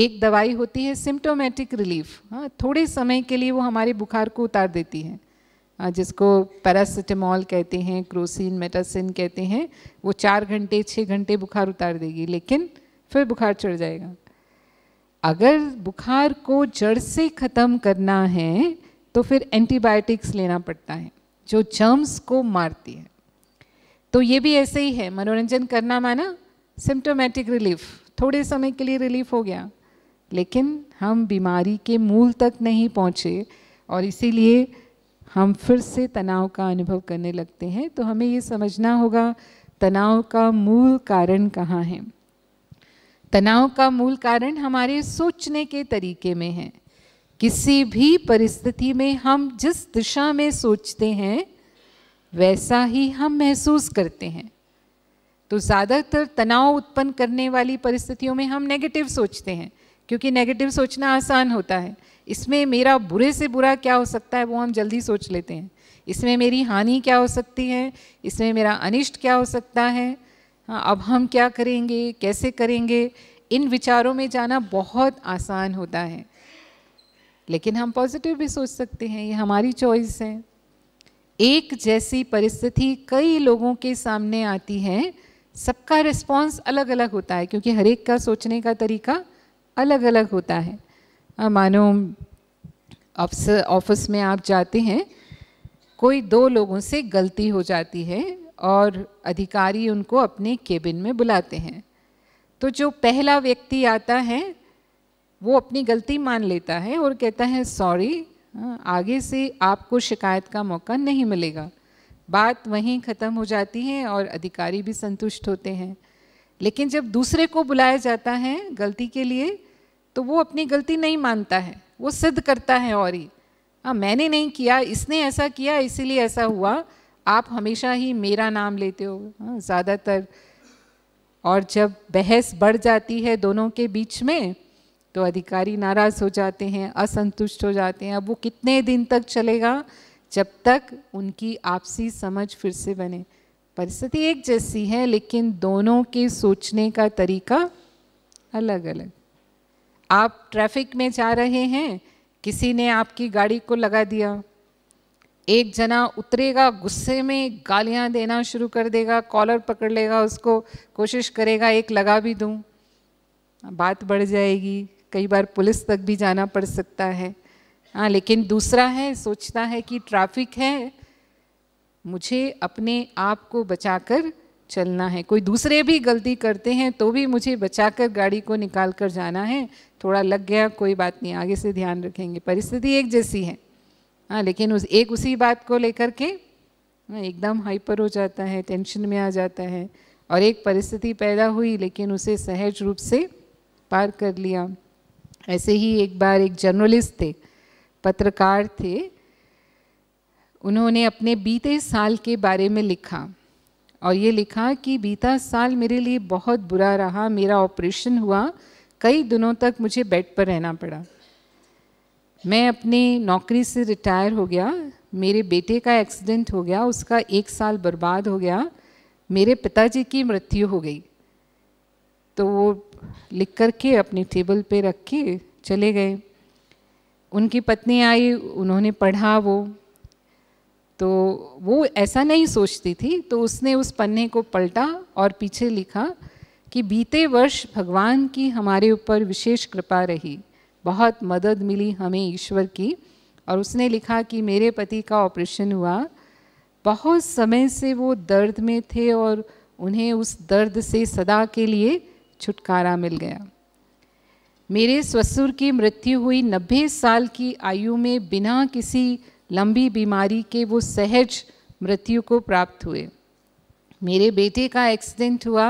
एक दवाई होती है सिम्टोमेटिक रिलीफ हाँ थोड़े समय के लिए वो हमारे बुखार को उतार देती है जिसको पैरासिटामॉल कहते हैं क्रोसिन मेटासिन कहते हैं वो चार घंटे छः घंटे बुखार उतार देगी लेकिन फिर बुखार चढ़ जाएगा अगर बुखार को जड़ से ख़त्म करना है तो फिर एंटीबायोटिक्स लेना पड़ता है जो जर्म्स को मारती है तो ये भी ऐसे ही है मनोरंजन करना माना सिम्टोमेटिक रिलीफ थोड़े समय के लिए रिलीफ हो गया लेकिन हम बीमारी के मूल तक नहीं पहुँचे और इसीलिए हम फिर से तनाव का अनुभव करने लगते हैं तो हमें ये समझना होगा तनाव का मूल कारण कहाँ है तनाव का मूल कारण हमारे सोचने के तरीके में है किसी भी परिस्थिति में हम जिस दिशा में सोचते हैं वैसा ही हम महसूस करते हैं तो ज़्यादातर तनाव उत्पन्न करने वाली परिस्थितियों में हम नेगेटिव सोचते हैं क्योंकि नेगेटिव सोचना आसान होता है इसमें मेरा बुरे से बुरा क्या हो सकता है वो हम जल्दी सोच लेते हैं इसमें मेरी हानि क्या हो सकती है इसमें मेरा अनिष्ट क्या हो सकता है हाँ अब हम क्या करेंगे कैसे करेंगे इन विचारों में जाना बहुत आसान होता है लेकिन हम पॉजिटिव भी सोच सकते हैं ये हमारी चॉइस है एक जैसी परिस्थिति कई लोगों के सामने आती है सबका रिस्पॉन्स अलग अलग होता है क्योंकि हर एक का सोचने का तरीका अलग अलग होता है मानो ऑफिस में आप जाते हैं कोई दो लोगों से गलती हो जाती है और अधिकारी उनको अपने केबिन में बुलाते हैं तो जो पहला व्यक्ति आता है वो अपनी गलती मान लेता है और कहता है सॉरी आगे से आपको शिकायत का मौका नहीं मिलेगा बात वहीं ख़त्म हो जाती है और अधिकारी भी संतुष्ट होते हैं लेकिन जब दूसरे को बुलाया जाता है गलती के लिए तो वो अपनी गलती नहीं मानता है वो सिद्ध करता है और ही हाँ मैंने नहीं किया इसने ऐसा किया इसीलिए ऐसा हुआ आप हमेशा ही मेरा नाम लेते हो हाँ, ज़्यादातर और जब बहस बढ़ जाती है दोनों के बीच में तो अधिकारी नाराज़ हो जाते हैं असंतुष्ट हो जाते हैं अब वो कितने दिन तक चलेगा जब तक उनकी आपसी समझ फिर से बने परिस्थिति एक जैसी है लेकिन दोनों के सोचने का तरीका अलग अलग आप ट्रैफिक में जा रहे हैं किसी ने आपकी गाड़ी को लगा दिया एक जना उतरेगा गुस्से में गालियां देना शुरू कर देगा कॉलर पकड़ लेगा उसको कोशिश करेगा एक लगा भी दूं बात बढ़ जाएगी कई बार पुलिस तक भी जाना पड़ सकता है हाँ लेकिन दूसरा है सोचता है कि ट्रैफिक है मुझे अपने आप को बचाकर चलना है कोई दूसरे भी गलती करते हैं तो भी मुझे बचाकर गाड़ी को निकाल कर जाना है थोड़ा लग गया कोई बात नहीं आगे से ध्यान रखेंगे परिस्थिति एक जैसी है हाँ लेकिन उस एक उसी बात को लेकर के हाँ, एकदम हाइपर हो जाता है टेंशन में आ जाता है और एक परिस्थिति पैदा हुई लेकिन उसे सहज रूप से पार कर लिया ऐसे ही एक बार एक जर्नलिस्ट थे पत्रकार थे उन्होंने अपने बीते साल के बारे में लिखा और ये लिखा कि बीता साल मेरे लिए बहुत बुरा रहा मेरा ऑपरेशन हुआ कई दिनों तक मुझे बेड पर रहना पड़ा मैं अपनी नौकरी से रिटायर हो गया मेरे बेटे का एक्सीडेंट हो गया उसका एक साल बर्बाद हो गया मेरे पिताजी की मृत्यु हो गई तो वो लिख कर के अपनी टेबल पे रख के चले गए उनकी पत्नी आई उन्होंने पढ़ा वो तो वो ऐसा नहीं सोचती थी तो उसने उस पन्ने को पलटा और पीछे लिखा कि बीते वर्ष भगवान की हमारे ऊपर विशेष कृपा रही बहुत मदद मिली हमें ईश्वर की और उसने लिखा कि मेरे पति का ऑपरेशन हुआ बहुत समय से वो दर्द में थे और उन्हें उस दर्द से सदा के लिए छुटकारा मिल गया मेरे ससुर की मृत्यु हुई नब्बे साल की आयु में बिना किसी लंबी बीमारी के वो सहज मृत्यु को प्राप्त हुए मेरे बेटे का एक्सीडेंट हुआ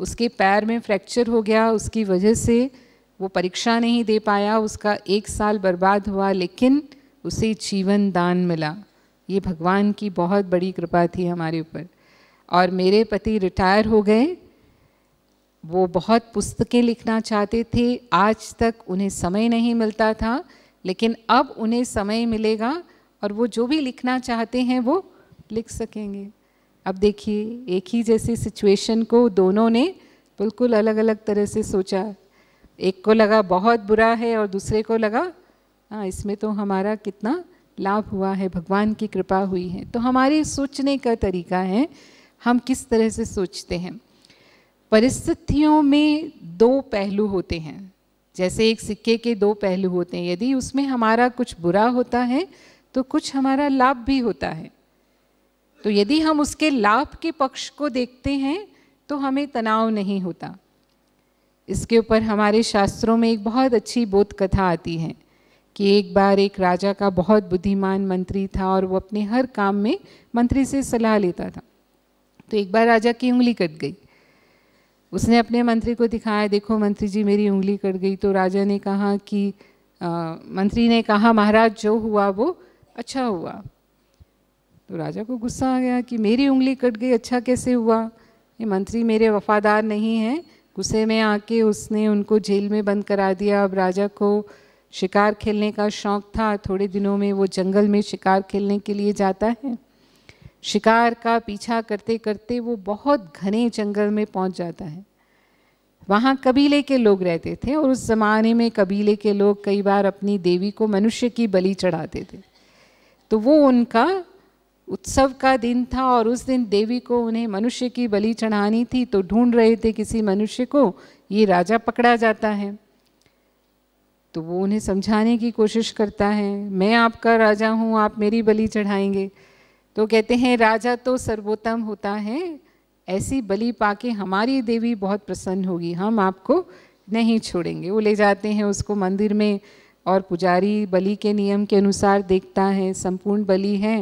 उसके पैर में फ्रैक्चर हो गया उसकी वजह से वो परीक्षा नहीं दे पाया उसका एक साल बर्बाद हुआ लेकिन उसे जीवन दान मिला ये भगवान की बहुत बड़ी कृपा थी हमारे ऊपर और मेरे पति रिटायर हो गए वो बहुत पुस्तकें लिखना चाहते थे आज तक उन्हें समय नहीं मिलता था लेकिन अब उन्हें समय मिलेगा और वो जो भी लिखना चाहते हैं वो लिख सकेंगे अब देखिए एक ही जैसी सिचुएशन को दोनों ने बिल्कुल अलग अलग तरह से सोचा एक को लगा बहुत बुरा है और दूसरे को लगा हाँ इसमें तो हमारा कितना लाभ हुआ है भगवान की कृपा हुई है तो हमारे सोचने का तरीका है हम किस तरह से सोचते हैं परिस्थितियों में दो पहलू होते हैं जैसे एक सिक्के के दो पहलू होते हैं यदि उसमें हमारा कुछ बुरा होता है तो कुछ हमारा लाभ भी होता है तो यदि हम उसके लाभ के पक्ष को देखते हैं तो हमें तनाव नहीं होता इसके ऊपर हमारे शास्त्रों में एक बहुत अच्छी बोध कथा आती है कि एक बार एक राजा का बहुत बुद्धिमान मंत्री था और वो अपने हर काम में मंत्री से सलाह लेता था तो एक बार राजा की उंगली कट गई उसने अपने मंत्री को दिखाया देखो मंत्री जी मेरी उंगली कट गई तो राजा ने कहा कि आ, मंत्री ने कहा महाराज जो हुआ वो अच्छा हुआ तो राजा को गुस्सा आ गया कि मेरी उंगली कट गई अच्छा कैसे हुआ ये मंत्री मेरे वफादार नहीं हैं गुस्से में आके उसने उनको जेल में बंद करा दिया अब राजा को शिकार खेलने का शौक़ था थोड़े दिनों में वो जंगल में शिकार खेलने के लिए जाता है शिकार का पीछा करते करते वो बहुत घने जंगल में पहुंच जाता है वहाँ कबीले के लोग रहते थे और उस ज़माने में कबीले के लोग कई बार अपनी देवी को मनुष्य की बलि चढ़ाते थे तो वो उनका उत्सव का दिन था और उस दिन देवी को उन्हें मनुष्य की बलि चढ़ानी थी तो ढूंढ रहे थे किसी मनुष्य को ये राजा पकड़ा जाता है तो वो उन्हें समझाने की कोशिश करता है मैं आपका राजा हूँ आप मेरी बलि चढ़ाएंगे तो कहते हैं राजा तो सर्वोत्तम होता है ऐसी बलि पाके हमारी देवी बहुत प्रसन्न होगी हम आपको नहीं छोड़ेंगे वो ले जाते हैं उसको मंदिर में और पुजारी बलि के नियम के अनुसार देखता है संपूर्ण बलि है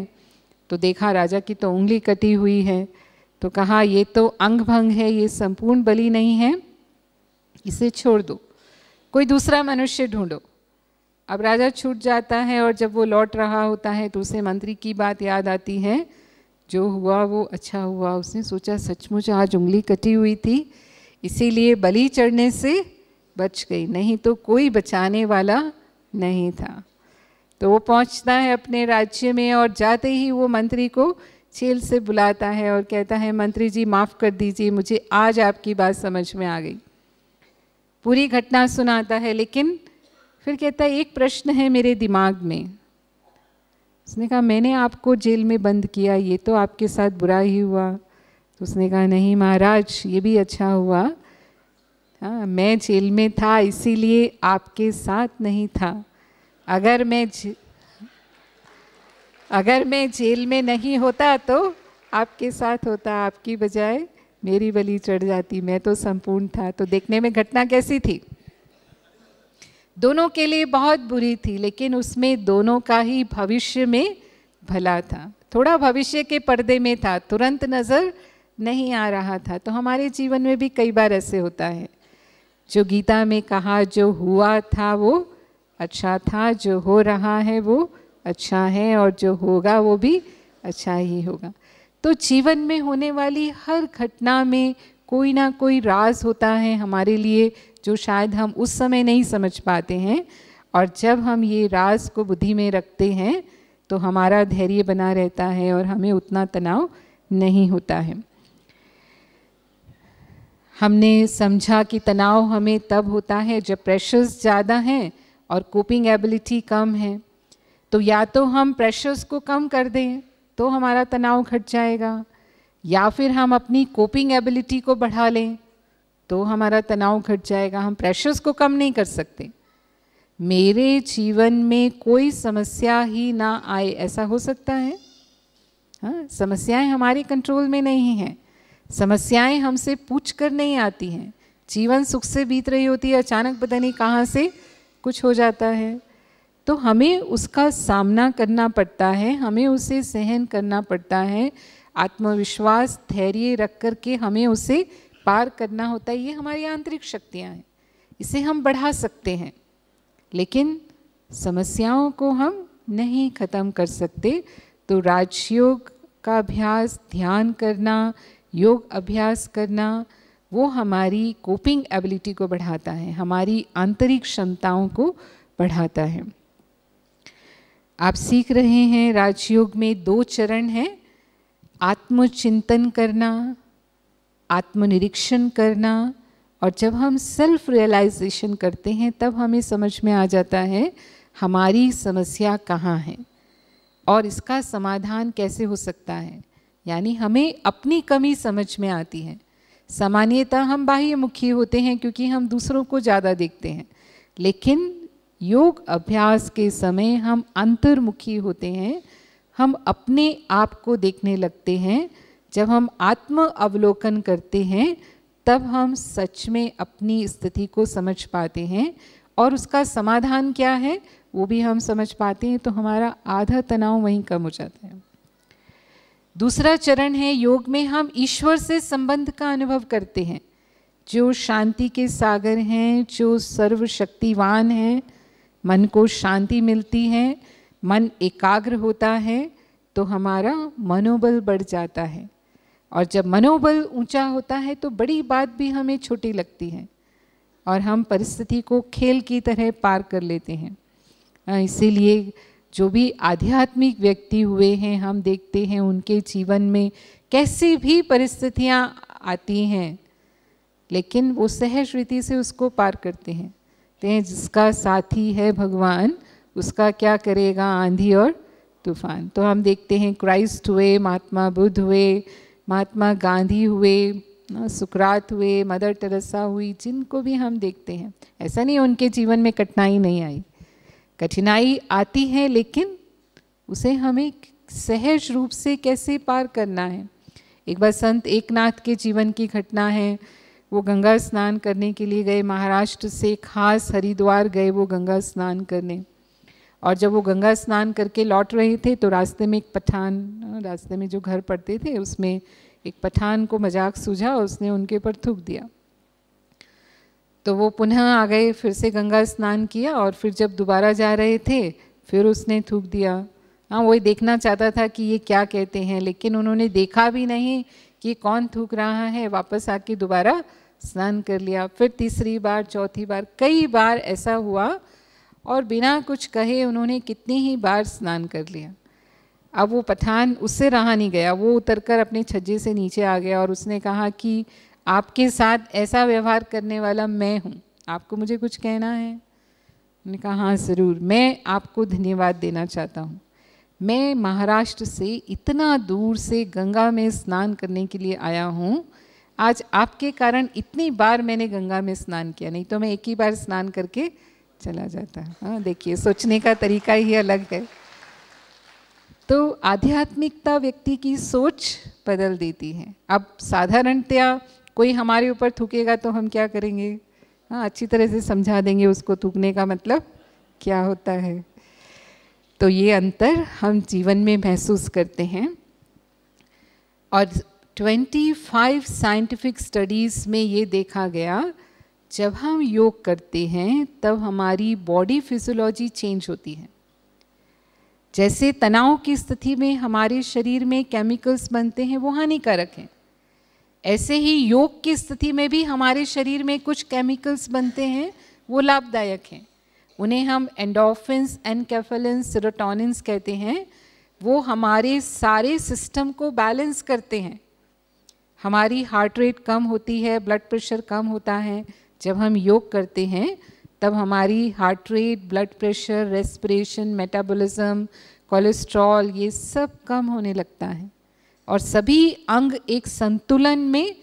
तो देखा राजा की तो उंगली कटी हुई है तो कहा ये तो अंग भंग है ये संपूर्ण बलि नहीं है इसे छोड़ दो कोई दूसरा मनुष्य ढूंढो अब राजा छूट जाता है और जब वो लौट रहा होता है तो उसे मंत्री की बात याद आती है जो हुआ वो अच्छा हुआ उसने सोचा सचमुच आज उंगली कटी हुई थी इसीलिए बलि चढ़ने से बच गई नहीं तो कोई बचाने वाला नहीं था तो वो पहुंचता है अपने राज्य में और जाते ही वो मंत्री को जेल से बुलाता है और कहता है मंत्री जी माफ़ कर दीजिए मुझे आज आपकी बात समझ में आ गई पूरी घटना सुनाता है लेकिन फिर कहता है एक प्रश्न है मेरे दिमाग में उसने कहा मैंने आपको जेल में बंद किया ये तो आपके साथ बुरा ही हुआ तो उसने कहा नहीं महाराज ये भी अच्छा हुआ हाँ मैं जेल में था इसीलिए आपके साथ नहीं था अगर मैं अगर मैं जेल में नहीं होता तो आपके साथ होता आपकी बजाय मेरी बलि चढ़ जाती मैं तो संपूर्ण था तो देखने में घटना कैसी थी दोनों के लिए बहुत बुरी थी लेकिन उसमें दोनों का ही भविष्य में भला था थोड़ा भविष्य के पर्दे में था तुरंत नज़र नहीं आ रहा था तो हमारे जीवन में भी कई बार ऐसे होता है जो गीता में कहा जो हुआ था वो अच्छा था जो हो रहा है वो अच्छा है और जो होगा वो भी अच्छा ही होगा तो जीवन में होने वाली हर घटना में कोई ना कोई राज होता है हमारे लिए जो शायद हम उस समय नहीं समझ पाते हैं और जब हम ये राज को बुद्धि में रखते हैं तो हमारा धैर्य बना रहता है और हमें उतना तनाव नहीं होता है हमने समझा कि तनाव हमें तब होता है जब प्रेशर्स ज़्यादा हैं और कोपिंग एबिलिटी कम है तो या तो हम प्रेशर्स को कम कर दें तो हमारा तनाव घट जाएगा या फिर हम अपनी कोपिंग एबिलिटी को बढ़ा लें तो हमारा तनाव घट जाएगा हम प्रेशर्स को कम नहीं कर सकते मेरे जीवन में कोई समस्या ही ना आए ऐसा हो सकता है हाँ समस्याएं हमारे कंट्रोल में नहीं हैं समस्याएं हमसे पूछ कर नहीं आती हैं जीवन सुख से बीत रही होती है अचानक पता नहीं कहाँ से कुछ हो जाता है तो हमें उसका सामना करना पड़ता है हमें उसे सहन करना पड़ता है आत्मविश्वास धैर्य रख कर के हमें उसे पार करना होता है ये हमारी आंतरिक शक्तियाँ हैं इसे हम बढ़ा सकते हैं लेकिन समस्याओं को हम नहीं ख़त्म कर सकते तो राजयोग का अभ्यास ध्यान करना योग अभ्यास करना वो हमारी कोपिंग एबिलिटी को बढ़ाता है हमारी आंतरिक क्षमताओं को बढ़ाता है आप सीख रहे हैं राजयोग में दो चरण हैं आत्मचिंतन करना आत्मनिरीक्षण करना और जब हम सेल्फ रियलाइजेशन करते हैं तब हमें समझ में आ जाता है हमारी समस्या कहाँ है और इसका समाधान कैसे हो सकता है यानी हमें अपनी कमी समझ में आती है सामान्यतः हम बाह्य मुखी होते हैं क्योंकि हम दूसरों को ज़्यादा देखते हैं लेकिन योग अभ्यास के समय हम अंतर्मुखी होते हैं हम अपने आप को देखने लगते हैं जब हम आत्म अवलोकन करते हैं तब हम सच में अपनी स्थिति को समझ पाते हैं और उसका समाधान क्या है वो भी हम समझ पाते हैं तो हमारा आधा तनाव वहीं कम हो जाता है दूसरा चरण है योग में हम ईश्वर से संबंध का अनुभव करते हैं जो शांति के सागर हैं जो सर्वशक्तिवान हैं मन को शांति मिलती है मन एकाग्र होता है तो हमारा मनोबल बढ़ जाता है और जब मनोबल ऊंचा होता है तो बड़ी बात भी हमें छोटी लगती है और हम परिस्थिति को खेल की तरह पार कर लेते हैं इसीलिए जो भी आध्यात्मिक व्यक्ति हुए हैं हम देखते हैं उनके जीवन में कैसी भी परिस्थितियाँ आती हैं लेकिन वो सहज रीति से उसको पार करते हैं ते तो जिसका साथी है भगवान उसका क्या करेगा आंधी और तूफान तो हम देखते हैं क्राइस्ट हुए महात्मा बुद्ध हुए महात्मा गांधी हुए सुकरात हुए मदर टेरेसा हुई जिनको भी हम देखते हैं ऐसा नहीं उनके जीवन में कठिनाई नहीं आई कठिनाई आती है लेकिन उसे हमें सहज रूप से कैसे पार करना है एक बार संत एकनाथ के जीवन की घटना है वो गंगा स्नान करने के लिए गए महाराष्ट्र से खास हरिद्वार गए वो गंगा स्नान करने और जब वो गंगा स्नान करके लौट रहे थे तो रास्ते में एक पठान रास्ते में जो घर पड़ते थे उसमें एक पठान को मजाक सूझा और उसने उनके ऊपर थूक दिया तो वो पुनः आ गए फिर से गंगा स्नान किया और फिर जब दोबारा जा रहे थे फिर उसने थूक दिया हाँ वही देखना चाहता था कि ये क्या कहते हैं लेकिन उन्होंने देखा भी नहीं कि कौन थूक रहा है वापस आके दोबारा स्नान कर लिया फिर तीसरी बार चौथी बार कई बार ऐसा हुआ और बिना कुछ कहे उन्होंने कितनी ही बार स्नान कर लिया अब वो पठान उससे रहा नहीं गया वो उतर कर अपने छज्जे से नीचे आ गया और उसने कहा कि आपके साथ ऐसा व्यवहार करने वाला मैं हूँ आपको मुझे कुछ कहना है मैंने कहा हाँ ज़रूर मैं आपको धन्यवाद देना चाहता हूँ मैं महाराष्ट्र से इतना दूर से गंगा में स्नान करने के लिए आया हूँ आज आपके कारण इतनी बार मैंने गंगा में स्नान किया नहीं तो मैं एक ही बार स्नान करके चला जाता हाँ देखिए सोचने का तरीका ही अलग है तो आध्यात्मिकता व्यक्ति की सोच बदल देती है अब साधारणतया कोई हमारे ऊपर थूकेगा तो हम क्या करेंगे हाँ अच्छी तरह से समझा देंगे उसको थूकने का मतलब क्या होता है तो ये अंतर हम जीवन में महसूस करते हैं और 25 साइंटिफिक स्टडीज़ में ये देखा गया जब हम योग करते हैं तब हमारी बॉडी फिजियोलॉजी चेंज होती है जैसे तनाव की स्थिति में हमारे शरीर में केमिकल्स बनते हैं वो हानिकारक हैं ऐसे ही योग की स्थिति में भी हमारे शरीर में कुछ केमिकल्स बनते हैं वो लाभदायक हैं उन्हें हम एंडोफिन्स एनकेफलिन्स सिरोटोनिन्स कहते हैं वो हमारे सारे सिस्टम को बैलेंस करते हैं हमारी हार्ट रेट कम होती है ब्लड प्रेशर कम होता है जब हम योग करते हैं तब हमारी heart rate blood pressure respiration metabolism cholesterol ये सब कम होने लगता है और सभी अंग एक संतुलन में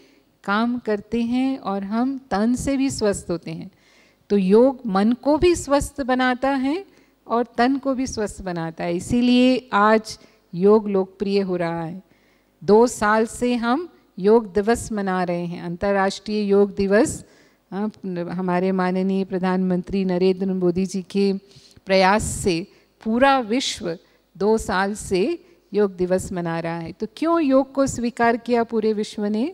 काम करते हैं और हम तन से भी स्वस्थ होते हैं तो योग मन को भी स्वस्थ बनाता है और तन को भी स्वस्थ बनाता है इसीलिए आज योग लोकप्रिय हो रहा है दो साल से हम योग दिवस मना रहे हैं अंतर्राष्ट्रीय योग दिवस हमारे माननीय प्रधानमंत्री नरेंद्र मोदी जी के प्रयास से पूरा विश्व दो साल से योग दिवस मना रहा है तो क्यों योग को स्वीकार किया पूरे विश्व ने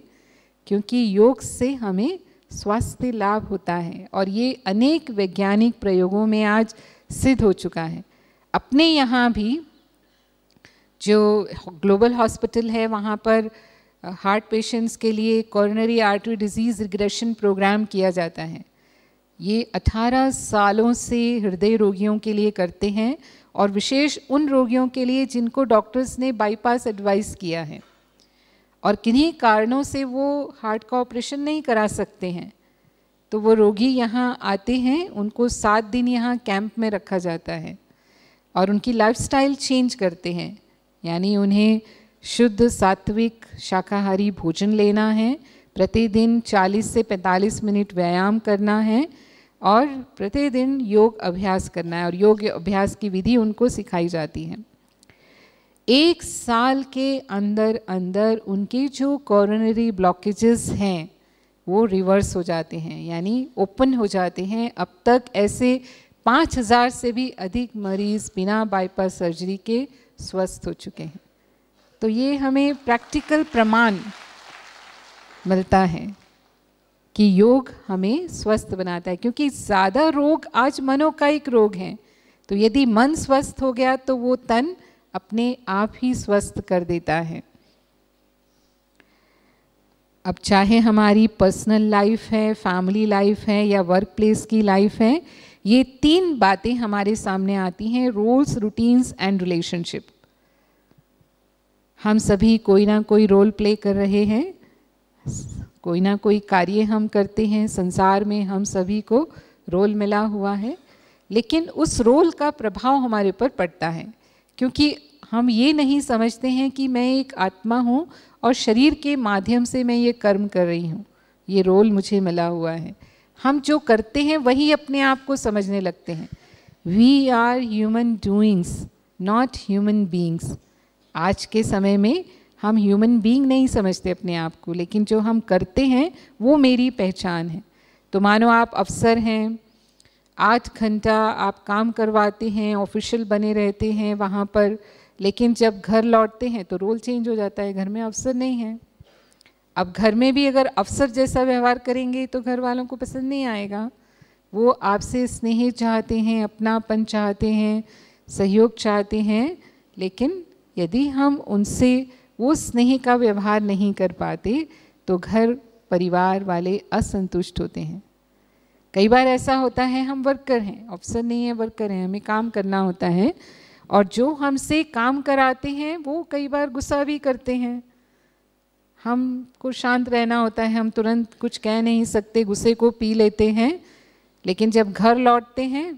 क्योंकि योग से हमें स्वास्थ्य लाभ होता है और ये अनेक वैज्ञानिक प्रयोगों में आज सिद्ध हो चुका है अपने यहाँ भी जो ग्लोबल हॉस्पिटल है वहाँ पर हार्ट पेशेंट्स के लिए coronary artery disease regression program किया जाता है ये 18 सालों से हृदय रोगियों के लिए करते हैं और विशेष उन रोगियों के लिए जिनको डॉक्टर्स ने बाईपास एडवाइस किया है और किन्हीं कारणों से वो हार्ट का ऑपरेशन नहीं करा सकते हैं तो वो रोगी यहाँ आते हैं उनको सात दिन यहाँ कैंप में रखा जाता है और उनकी लाइफस्टाइल चेंज करते हैं यानी उन्हें शुद्ध सात्विक शाकाहारी भोजन लेना है प्रतिदिन 40 से 45 मिनट व्यायाम करना है और प्रतिदिन योग अभ्यास करना है और योग अभ्यास की विधि उनको सिखाई जाती है एक साल के अंदर अंदर उनके जो कॉरोनरी ब्लॉकेजेस हैं वो रिवर्स हो जाते हैं यानी ओपन हो जाते हैं अब तक ऐसे 5000 से भी अधिक मरीज़ बिना बाईपास सर्जरी के स्वस्थ हो चुके हैं तो ये हमें प्रैक्टिकल प्रमाण मिलता है कि योग हमें स्वस्थ बनाता है क्योंकि ज़्यादा रोग आज का एक रोग है तो यदि मन स्वस्थ हो गया तो वो तन अपने आप ही स्वस्थ कर देता है अब चाहे हमारी पर्सनल लाइफ है फैमिली लाइफ है या वर्क प्लेस की लाइफ है ये तीन बातें हमारे सामने आती हैं रोल्स रूटीन्स एंड रिलेशनशिप हम सभी कोई ना कोई रोल प्ले कर रहे हैं कोई ना कोई कार्य हम करते हैं संसार में हम सभी को रोल मिला हुआ है लेकिन उस रोल का प्रभाव हमारे ऊपर पड़ता है क्योंकि हम ये नहीं समझते हैं कि मैं एक आत्मा हूँ और शरीर के माध्यम से मैं ये कर्म कर रही हूँ ये रोल मुझे मिला हुआ है हम जो करते हैं वही अपने आप को समझने लगते हैं we are human doings not human beings आज के समय में हम ह्यूमन बीइंग नहीं समझते अपने आप को लेकिन जो हम करते हैं वो मेरी पहचान है तो मानो आप अफसर हैं आठ घंटा आप काम करवाते हैं ऑफिशियल बने रहते हैं वहाँ पर लेकिन जब घर लौटते हैं तो रोल चेंज हो जाता है घर में अफसर नहीं है अब घर में भी अगर अफसर जैसा व्यवहार करेंगे तो घर वालों को पसंद नहीं आएगा वो आपसे स्नेह चाहते हैं अपनापन चाहते हैं सहयोग चाहते हैं लेकिन यदि हम उनसे वो स्नेह का व्यवहार नहीं कर पाते तो घर परिवार वाले असंतुष्ट होते हैं कई बार ऐसा होता है हम वर्कर हैं ऑफिसर नहीं है वर्कर हैं हमें काम करना होता है और जो हमसे काम कराते हैं वो कई बार गुस्सा भी करते हैं हमको शांत रहना होता है हम तुरंत कुछ कह नहीं सकते गुस्से को पी लेते हैं लेकिन जब घर लौटते हैं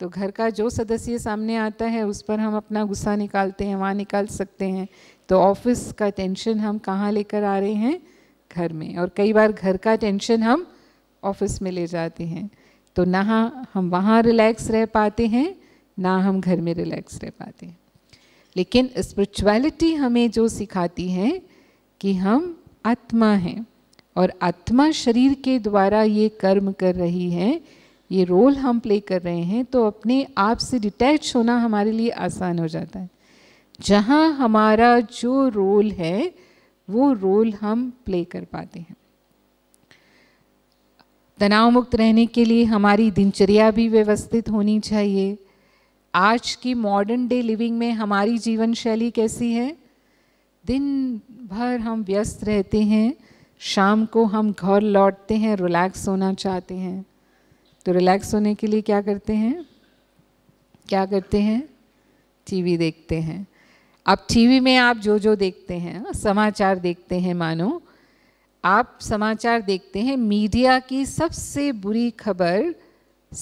तो घर का जो सदस्य सामने आता है उस पर हम अपना गुस्सा निकालते हैं वहाँ निकाल सकते हैं तो ऑफिस का टेंशन हम कहाँ लेकर आ रहे हैं घर में और कई बार घर का टेंशन हम ऑफिस में ले जाते हैं तो ना हम वहाँ रिलैक्स रह पाते हैं ना हम घर में रिलैक्स रह पाते हैं लेकिन स्पिरिचुअलिटी हमें जो सिखाती है कि हम आत्मा हैं और आत्मा शरीर के द्वारा ये कर्म कर रही है ये रोल हम प्ले कर रहे हैं तो अपने आप से डिटैच होना हमारे लिए आसान हो जाता है जहाँ हमारा जो रोल है वो रोल हम प्ले कर पाते हैं तनाव मुक्त रहने के लिए हमारी दिनचर्या भी व्यवस्थित होनी चाहिए आज की मॉडर्न डे लिविंग में हमारी जीवन शैली कैसी है दिन भर हम व्यस्त रहते हैं शाम को हम घर लौटते हैं रिलैक्स होना चाहते हैं तो रिलैक्स होने के लिए क्या करते हैं क्या करते हैं टीवी देखते हैं अब टीवी में आप जो जो देखते हैं समाचार देखते हैं मानो आप समाचार देखते हैं मीडिया की सबसे बुरी खबर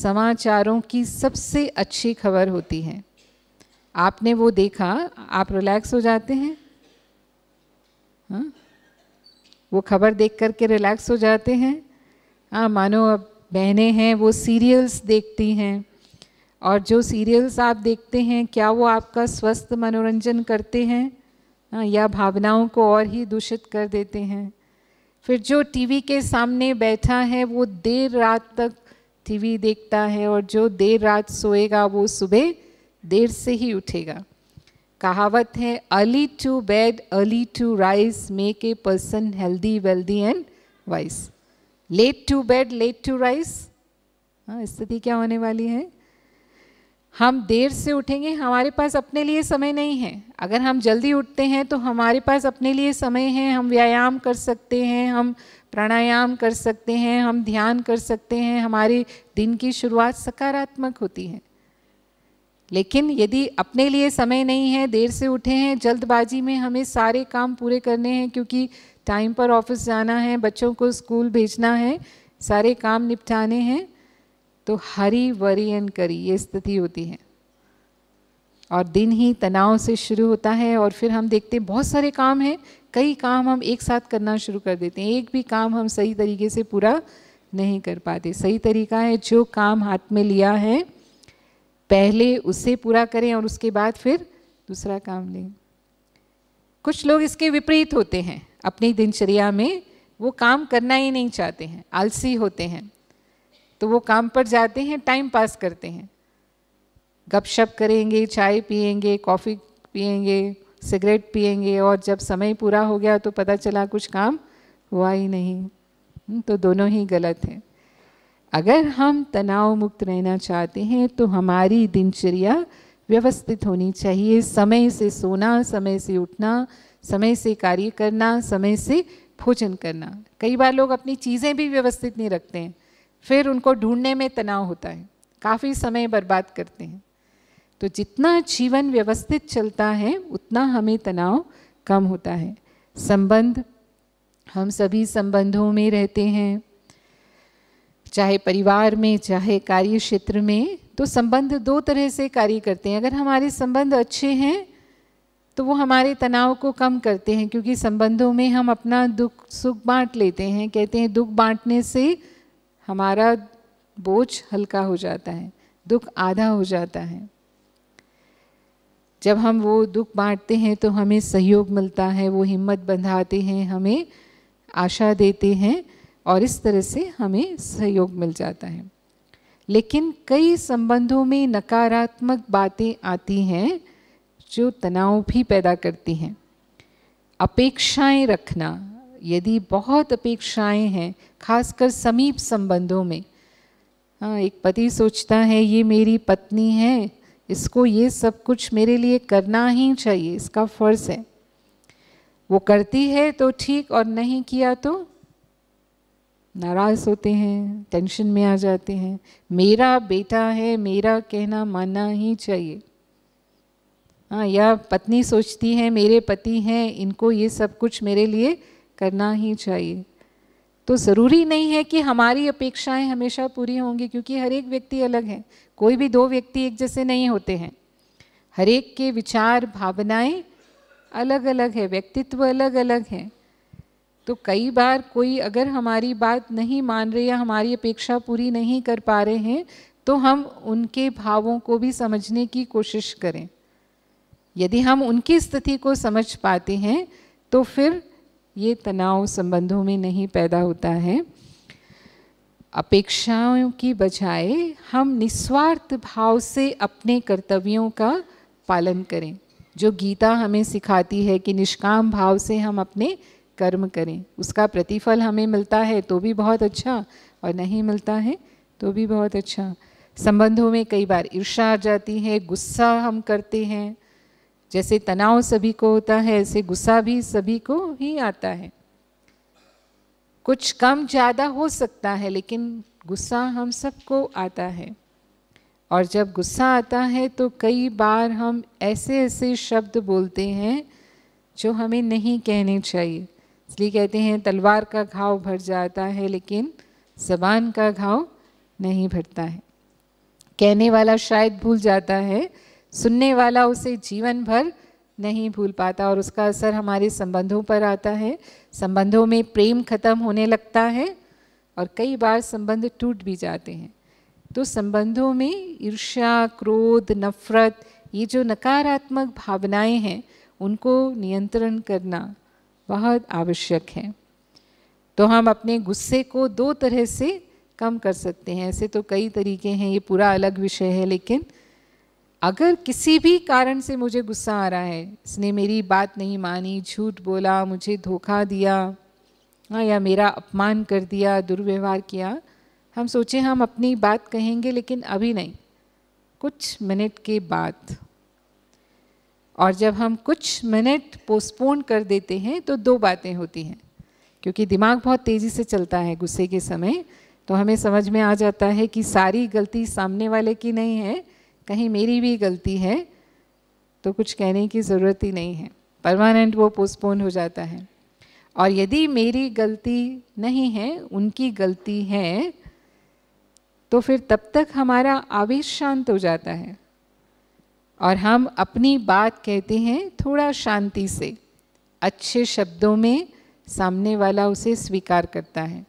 समाचारों की सबसे अच्छी खबर होती है आपने वो देखा आप रिलैक्स हो जाते हैं हा? वो खबर देख करके रिलैक्स हो जाते हैं हाँ मानो अब बहनें हैं वो सीरियल्स देखती हैं और जो सीरियल्स आप देखते हैं क्या वो आपका स्वस्थ मनोरंजन करते हैं हाँ, या भावनाओं को और ही दूषित कर देते हैं फिर जो टीवी के सामने बैठा है वो देर रात तक टीवी देखता है और जो देर रात सोएगा वो सुबह देर से ही उठेगा कहावत है early to bed early to rise make a person healthy wealthy and wise late to bed late to rise हाँ स्थिति क्या होने वाली है हम देर से उठेंगे हमारे पास अपने लिए समय नहीं है अगर हम जल्दी उठते हैं तो हमारे पास अपने लिए समय है हम व्यायाम कर सकते हैं हम प्राणायाम कर सकते हैं हम ध्यान कर सकते हैं हमारी दिन की शुरुआत सकारात्मक होती है लेकिन यदि अपने लिए समय नहीं है देर से उठे हैं जल्दबाजी में हमें सारे काम पूरे करने हैं क्योंकि टाइम पर ऑफिस जाना है बच्चों को स्कूल भेजना है सारे काम निपटाने हैं तो हरी वरी एंड करी ये स्थिति होती है और दिन ही तनाव से शुरू होता है और फिर हम देखते हैं बहुत सारे काम हैं कई काम हम एक साथ करना शुरू कर देते हैं एक भी काम हम सही तरीके से पूरा नहीं कर पाते सही तरीका है जो काम हाथ में लिया है पहले उसे पूरा करें और उसके बाद फिर दूसरा काम लें कुछ लोग इसके विपरीत होते हैं अपनी दिनचर्या में वो काम करना ही नहीं चाहते हैं आलसी होते हैं तो वो काम पर जाते हैं टाइम पास करते हैं गपशप करेंगे चाय पियेंगे कॉफ़ी पियेंगे सिगरेट पियेंगे और जब समय पूरा हो गया तो पता चला कुछ काम हुआ ही नहीं हम्म, तो दोनों ही गलत हैं अगर हम तनाव मुक्त रहना चाहते हैं तो हमारी दिनचर्या व्यवस्थित होनी चाहिए समय से सोना समय से उठना समय से कार्य करना समय से भोजन करना कई बार लोग अपनी चीज़ें भी व्यवस्थित नहीं रखते हैं फिर उनको ढूंढने में तनाव होता है काफ़ी समय बर्बाद करते हैं तो जितना जीवन व्यवस्थित चलता है उतना हमें तनाव कम होता है संबंध हम सभी संबंधों में रहते हैं चाहे परिवार में चाहे कार्य क्षेत्र में तो संबंध दो तरह से कार्य करते हैं अगर हमारे संबंध अच्छे हैं तो वो हमारे तनाव को कम करते हैं क्योंकि संबंधों में हम अपना दुख सुख बांट लेते हैं कहते हैं दुख बांटने से हमारा बोझ हल्का हो जाता है दुख आधा हो जाता है जब हम वो दुख बांटते हैं तो हमें सहयोग मिलता है वो हिम्मत बंधाते हैं हमें आशा देते हैं और इस तरह से हमें सहयोग मिल जाता है लेकिन कई संबंधों में नकारात्मक बातें आती हैं जो तनाव भी पैदा करती हैं अपेक्षाएं रखना यदि बहुत अपेक्षाएं हैं खासकर समीप संबंधों में हाँ एक पति सोचता है ये मेरी पत्नी है इसको ये सब कुछ मेरे लिए करना ही चाहिए इसका फ़र्ज़ है वो करती है तो ठीक और नहीं किया तो नाराज़ होते हैं टेंशन में आ जाते हैं मेरा बेटा है मेरा कहना मानना ही चाहिए हाँ या पत्नी सोचती है मेरे पति हैं इनको ये सब कुछ मेरे लिए करना ही चाहिए तो ज़रूरी नहीं है कि हमारी अपेक्षाएं हमेशा पूरी होंगी क्योंकि हर एक व्यक्ति अलग है कोई भी दो व्यक्ति एक जैसे नहीं होते हैं हर एक के विचार भावनाएं अलग अलग है व्यक्तित्व अलग अलग है तो कई बार कोई अगर हमारी बात नहीं मान रहे या हमारी अपेक्षा पूरी नहीं कर पा रहे हैं तो हम उनके भावों को भी समझने की कोशिश करें यदि हम उनकी स्थिति को समझ पाते हैं तो फिर ये तनाव संबंधों में नहीं पैदा होता है अपेक्षाओं की बजाय हम निस्वार्थ भाव से अपने कर्तव्यों का पालन करें जो गीता हमें सिखाती है कि निष्काम भाव से हम अपने कर्म करें उसका प्रतिफल हमें मिलता है तो भी बहुत अच्छा और नहीं मिलता है तो भी बहुत अच्छा संबंधों में कई बार ईर्षा आ जाती है गुस्सा हम करते हैं जैसे तनाव सभी को होता है ऐसे गुस्सा भी सभी को ही आता है कुछ कम ज़्यादा हो सकता है लेकिन गुस्सा हम सबको आता है और जब गुस्सा आता है तो कई बार हम ऐसे ऐसे शब्द बोलते हैं जो हमें नहीं कहने चाहिए इसलिए कहते हैं तलवार का घाव भर जाता है लेकिन जबान का घाव नहीं भरता है कहने वाला शायद भूल जाता है सुनने वाला उसे जीवन भर नहीं भूल पाता और उसका असर हमारे संबंधों पर आता है संबंधों में प्रेम खत्म होने लगता है और कई बार संबंध टूट भी जाते हैं तो संबंधों में ईर्ष्या क्रोध नफ़रत ये जो नकारात्मक भावनाएं हैं उनको नियंत्रण करना बहुत आवश्यक है तो हम अपने गुस्से को दो तरह से कम कर सकते हैं ऐसे तो कई तरीके हैं ये पूरा अलग विषय है लेकिन अगर किसी भी कारण से मुझे गुस्सा आ रहा है इसने मेरी बात नहीं मानी झूठ बोला मुझे धोखा दिया हाँ या मेरा अपमान कर दिया दुर्व्यवहार किया हम सोचें हम अपनी बात कहेंगे लेकिन अभी नहीं कुछ मिनट के बाद और जब हम कुछ मिनट पोस्टपोन कर देते हैं तो दो बातें होती हैं क्योंकि दिमाग बहुत तेज़ी से चलता है गुस्से के समय तो हमें समझ में आ जाता है कि सारी गलती सामने वाले की नहीं है कहीं मेरी भी गलती है तो कुछ कहने की ज़रूरत ही नहीं है परमानेंट वो पोस्टपोन हो जाता है और यदि मेरी गलती नहीं है उनकी गलती है तो फिर तब तक हमारा आवेश शांत हो जाता है और हम अपनी बात कहते हैं थोड़ा शांति से अच्छे शब्दों में सामने वाला उसे स्वीकार करता है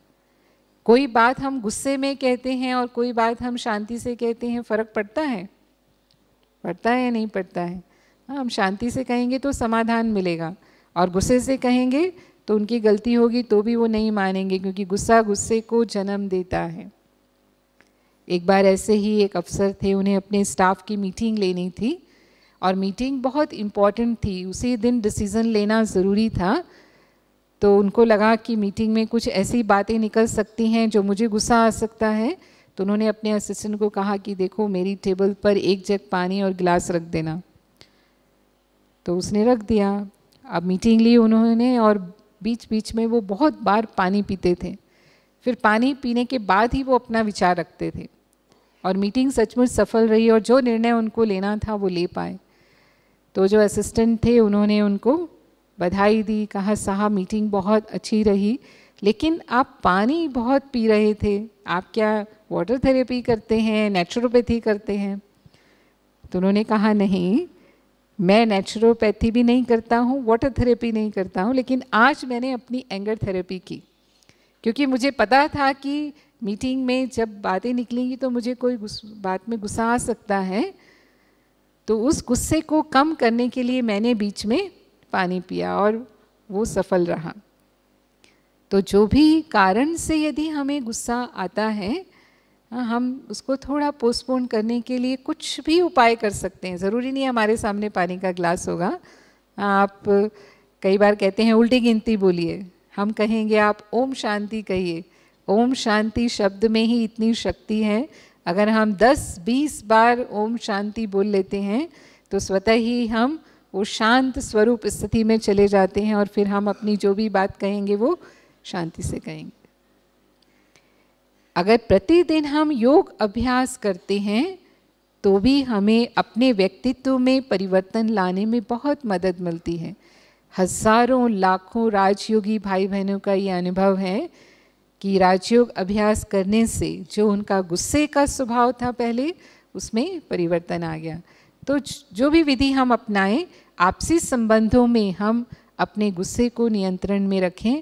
कोई बात हम गुस्से में कहते हैं और कोई बात हम शांति से कहते हैं फ़र्क पड़ता है पड़ता है या नहीं पड़ता है हाँ, हम शांति से कहेंगे तो समाधान मिलेगा और गुस्से से कहेंगे तो उनकी गलती होगी तो भी वो नहीं मानेंगे क्योंकि गुस्सा गुस्से को जन्म देता है एक बार ऐसे ही एक अफसर थे उन्हें अपने स्टाफ की मीटिंग लेनी थी और मीटिंग बहुत इम्पॉर्टेंट थी उसी दिन डिसीज़न लेना ज़रूरी था तो उनको लगा कि मीटिंग में कुछ ऐसी बातें निकल सकती हैं जो मुझे गुस्सा आ सकता है तो उन्होंने अपने असिस्टेंट को कहा कि देखो मेरी टेबल पर एक जग पानी और गिलास रख देना तो उसने रख दिया अब मीटिंग ली उन्होंने और बीच बीच में वो बहुत बार पानी पीते थे फिर पानी पीने के बाद ही वो अपना विचार रखते थे और मीटिंग सचमुच सफल रही और जो निर्णय उनको लेना था वो ले पाए तो जो असिस्टेंट थे उन्होंने उनको बधाई दी कहा साहब मीटिंग बहुत अच्छी रही लेकिन आप पानी बहुत पी रहे थे आप क्या वाटर थेरेपी करते हैं नेचुरोपैथी करते हैं तो उन्होंने कहा नहीं मैं नेचुरोपैथी भी नहीं करता हूँ वाटर थेरेपी नहीं करता हूँ लेकिन आज मैंने अपनी एंगर थेरेपी की क्योंकि मुझे पता था कि मीटिंग में जब बातें निकलेंगी तो मुझे कोई बात में गुस्सा आ सकता है तो उस गुस्से को कम करने के लिए मैंने बीच में पानी पिया और वो सफल रहा तो जो भी कारण से यदि हमें गुस्सा आता है हाँ, हम उसको थोड़ा पोस्टपोन करने के लिए कुछ भी उपाय कर सकते हैं ज़रूरी नहीं हमारे सामने पानी का ग्लास होगा आप कई बार कहते हैं उल्टी गिनती बोलिए हम कहेंगे आप ओम शांति कहिए ओम शांति शब्द में ही इतनी शक्ति है अगर हम 10-20 बार ओम शांति बोल लेते हैं तो स्वतः ही हम वो शांत स्वरूप स्थिति में चले जाते हैं और फिर हम अपनी जो भी बात कहेंगे वो शांति से कहेंगे अगर प्रतिदिन हम योग अभ्यास करते हैं तो भी हमें अपने व्यक्तित्व में परिवर्तन लाने में बहुत मदद मिलती है हजारों लाखों राजयोगी भाई बहनों का ये अनुभव है कि राजयोग अभ्यास करने से जो उनका गुस्से का स्वभाव था पहले उसमें परिवर्तन आ गया तो जो भी विधि हम अपनाएं आपसी संबंधों में हम अपने गुस्से को नियंत्रण में रखें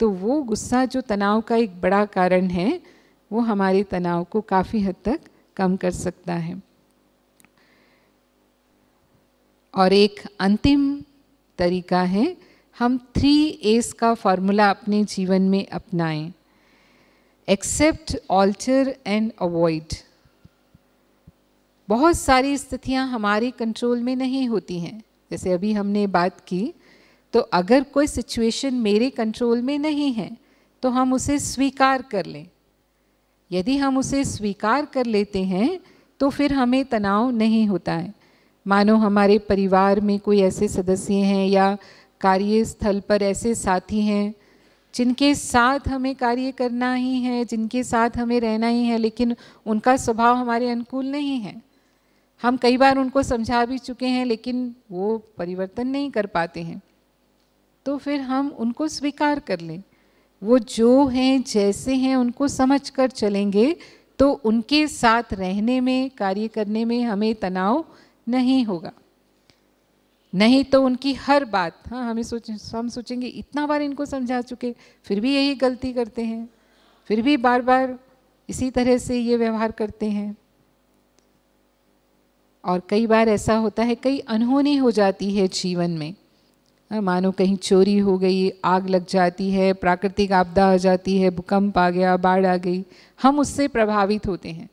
तो वो गुस्सा जो तनाव का एक बड़ा कारण है वो हमारे तनाव को काफ़ी हद तक कम कर सकता है और एक अंतिम तरीका है हम थ्री एस का फॉर्मूला अपने जीवन में अपनाएं एक्सेप्ट ऑल्टर एंड अवॉइड बहुत सारी स्थितियां हमारे कंट्रोल में नहीं होती हैं जैसे अभी हमने बात की तो अगर कोई सिचुएशन मेरे कंट्रोल में नहीं है तो हम उसे स्वीकार कर लें यदि हम उसे स्वीकार कर लेते हैं तो फिर हमें तनाव नहीं होता है मानो हमारे परिवार में कोई ऐसे सदस्य हैं या कार्यस्थल पर ऐसे साथी हैं जिनके साथ हमें कार्य करना ही है जिनके साथ हमें रहना ही है लेकिन उनका स्वभाव हमारे अनुकूल नहीं है हम कई बार उनको समझा भी चुके हैं लेकिन वो परिवर्तन नहीं कर पाते हैं तो फिर हम उनको स्वीकार कर लें वो जो हैं जैसे हैं उनको समझ कर चलेंगे तो उनके साथ रहने में कार्य करने में हमें तनाव नहीं होगा नहीं तो उनकी हर बात हाँ हमें सोच हम सोचेंगे इतना बार इनको समझा चुके फिर भी यही गलती करते हैं फिर भी बार बार इसी तरह से ये व्यवहार करते हैं और कई बार ऐसा होता है कई अनहोनी हो जाती है जीवन में हाँ, मानो कहीं चोरी हो गई आग लग जाती है प्राकृतिक आपदा आ जाती है भूकंप आ गया बाढ़ आ गई हम उससे प्रभावित होते हैं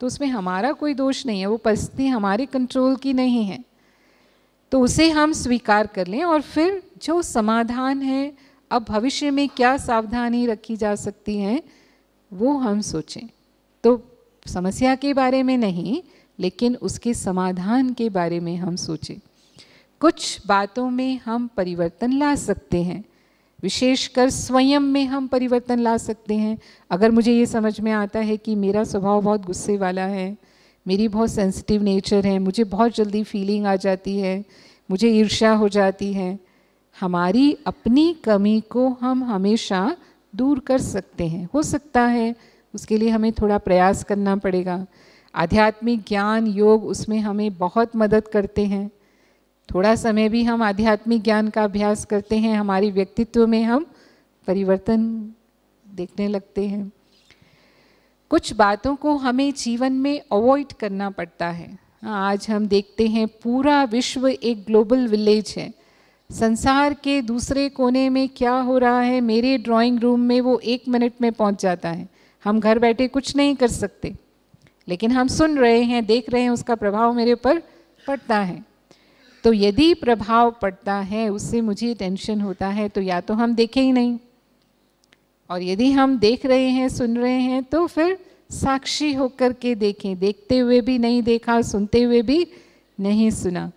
तो उसमें हमारा कोई दोष नहीं है वो परिस्थिति हमारे कंट्रोल की नहीं है तो उसे हम स्वीकार कर लें और फिर जो समाधान है अब भविष्य में क्या सावधानी रखी जा सकती है वो हम सोचें तो समस्या के बारे में नहीं लेकिन उसके समाधान के बारे में हम सोचें कुछ बातों में हम परिवर्तन ला सकते हैं विशेषकर स्वयं में हम परिवर्तन ला सकते हैं अगर मुझे ये समझ में आता है कि मेरा स्वभाव बहुत गुस्से वाला है मेरी बहुत सेंसिटिव नेचर है मुझे बहुत जल्दी फीलिंग आ जाती है मुझे ईर्ष्या हो जाती है हमारी अपनी कमी को हम हमेशा दूर कर सकते हैं हो सकता है उसके लिए हमें थोड़ा प्रयास करना पड़ेगा आध्यात्मिक ज्ञान योग उसमें हमें बहुत मदद करते हैं थोड़ा समय भी हम आध्यात्मिक ज्ञान का अभ्यास करते हैं हमारे व्यक्तित्व में हम परिवर्तन देखने लगते हैं कुछ बातों को हमें जीवन में अवॉइड करना पड़ता है आज हम देखते हैं पूरा विश्व एक ग्लोबल विलेज है संसार के दूसरे कोने में क्या हो रहा है मेरे ड्राइंग रूम में वो एक मिनट में पहुंच जाता है हम घर बैठे कुछ नहीं कर सकते लेकिन हम सुन रहे हैं देख रहे हैं उसका प्रभाव मेरे ऊपर पड़ता है तो यदि प्रभाव पड़ता है उससे मुझे टेंशन होता है तो या तो हम देखें ही नहीं और यदि हम देख रहे हैं सुन रहे हैं तो फिर साक्षी होकर के देखें देखते हुए भी नहीं देखा सुनते हुए भी नहीं सुना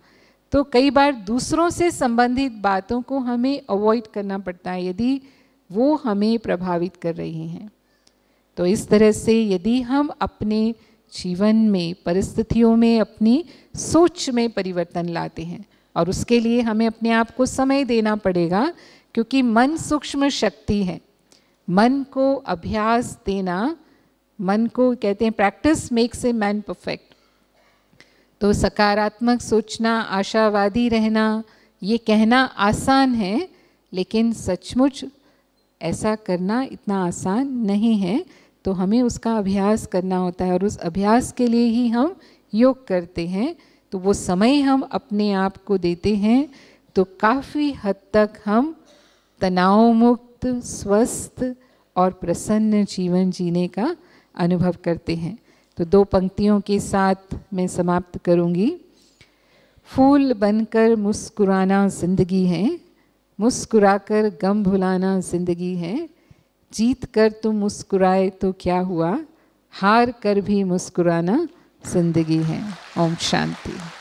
तो कई बार दूसरों से संबंधित बातों को हमें अवॉइड करना पड़ता है यदि वो हमें प्रभावित कर रही हैं तो इस तरह से यदि हम अपने जीवन में परिस्थितियों में अपनी सोच में परिवर्तन लाते हैं और उसके लिए हमें अपने आप को समय देना पड़ेगा क्योंकि मन सूक्ष्म शक्ति है मन को अभ्यास देना मन को कहते हैं practice makes a man perfect तो सकारात्मक सोचना आशावादी रहना ये कहना आसान है लेकिन सचमुच ऐसा करना इतना आसान नहीं है तो हमें उसका अभ्यास करना होता है और उस अभ्यास के लिए ही हम योग करते हैं तो वो समय हम अपने आप को देते हैं तो काफ़ी हद तक हम तनाव मुक्त स्वस्थ और प्रसन्न जीवन जीने का अनुभव करते हैं तो दो पंक्तियों के साथ मैं समाप्त करूंगी फूल बनकर मुस्कुराना ज़िंदगी है मुस्कुराकर गम भुलाना ज़िंदगी है जीत कर तुम मुस्कुराए तो क्या हुआ हार कर भी मुस्कुराना जिंदगी है ओम शांति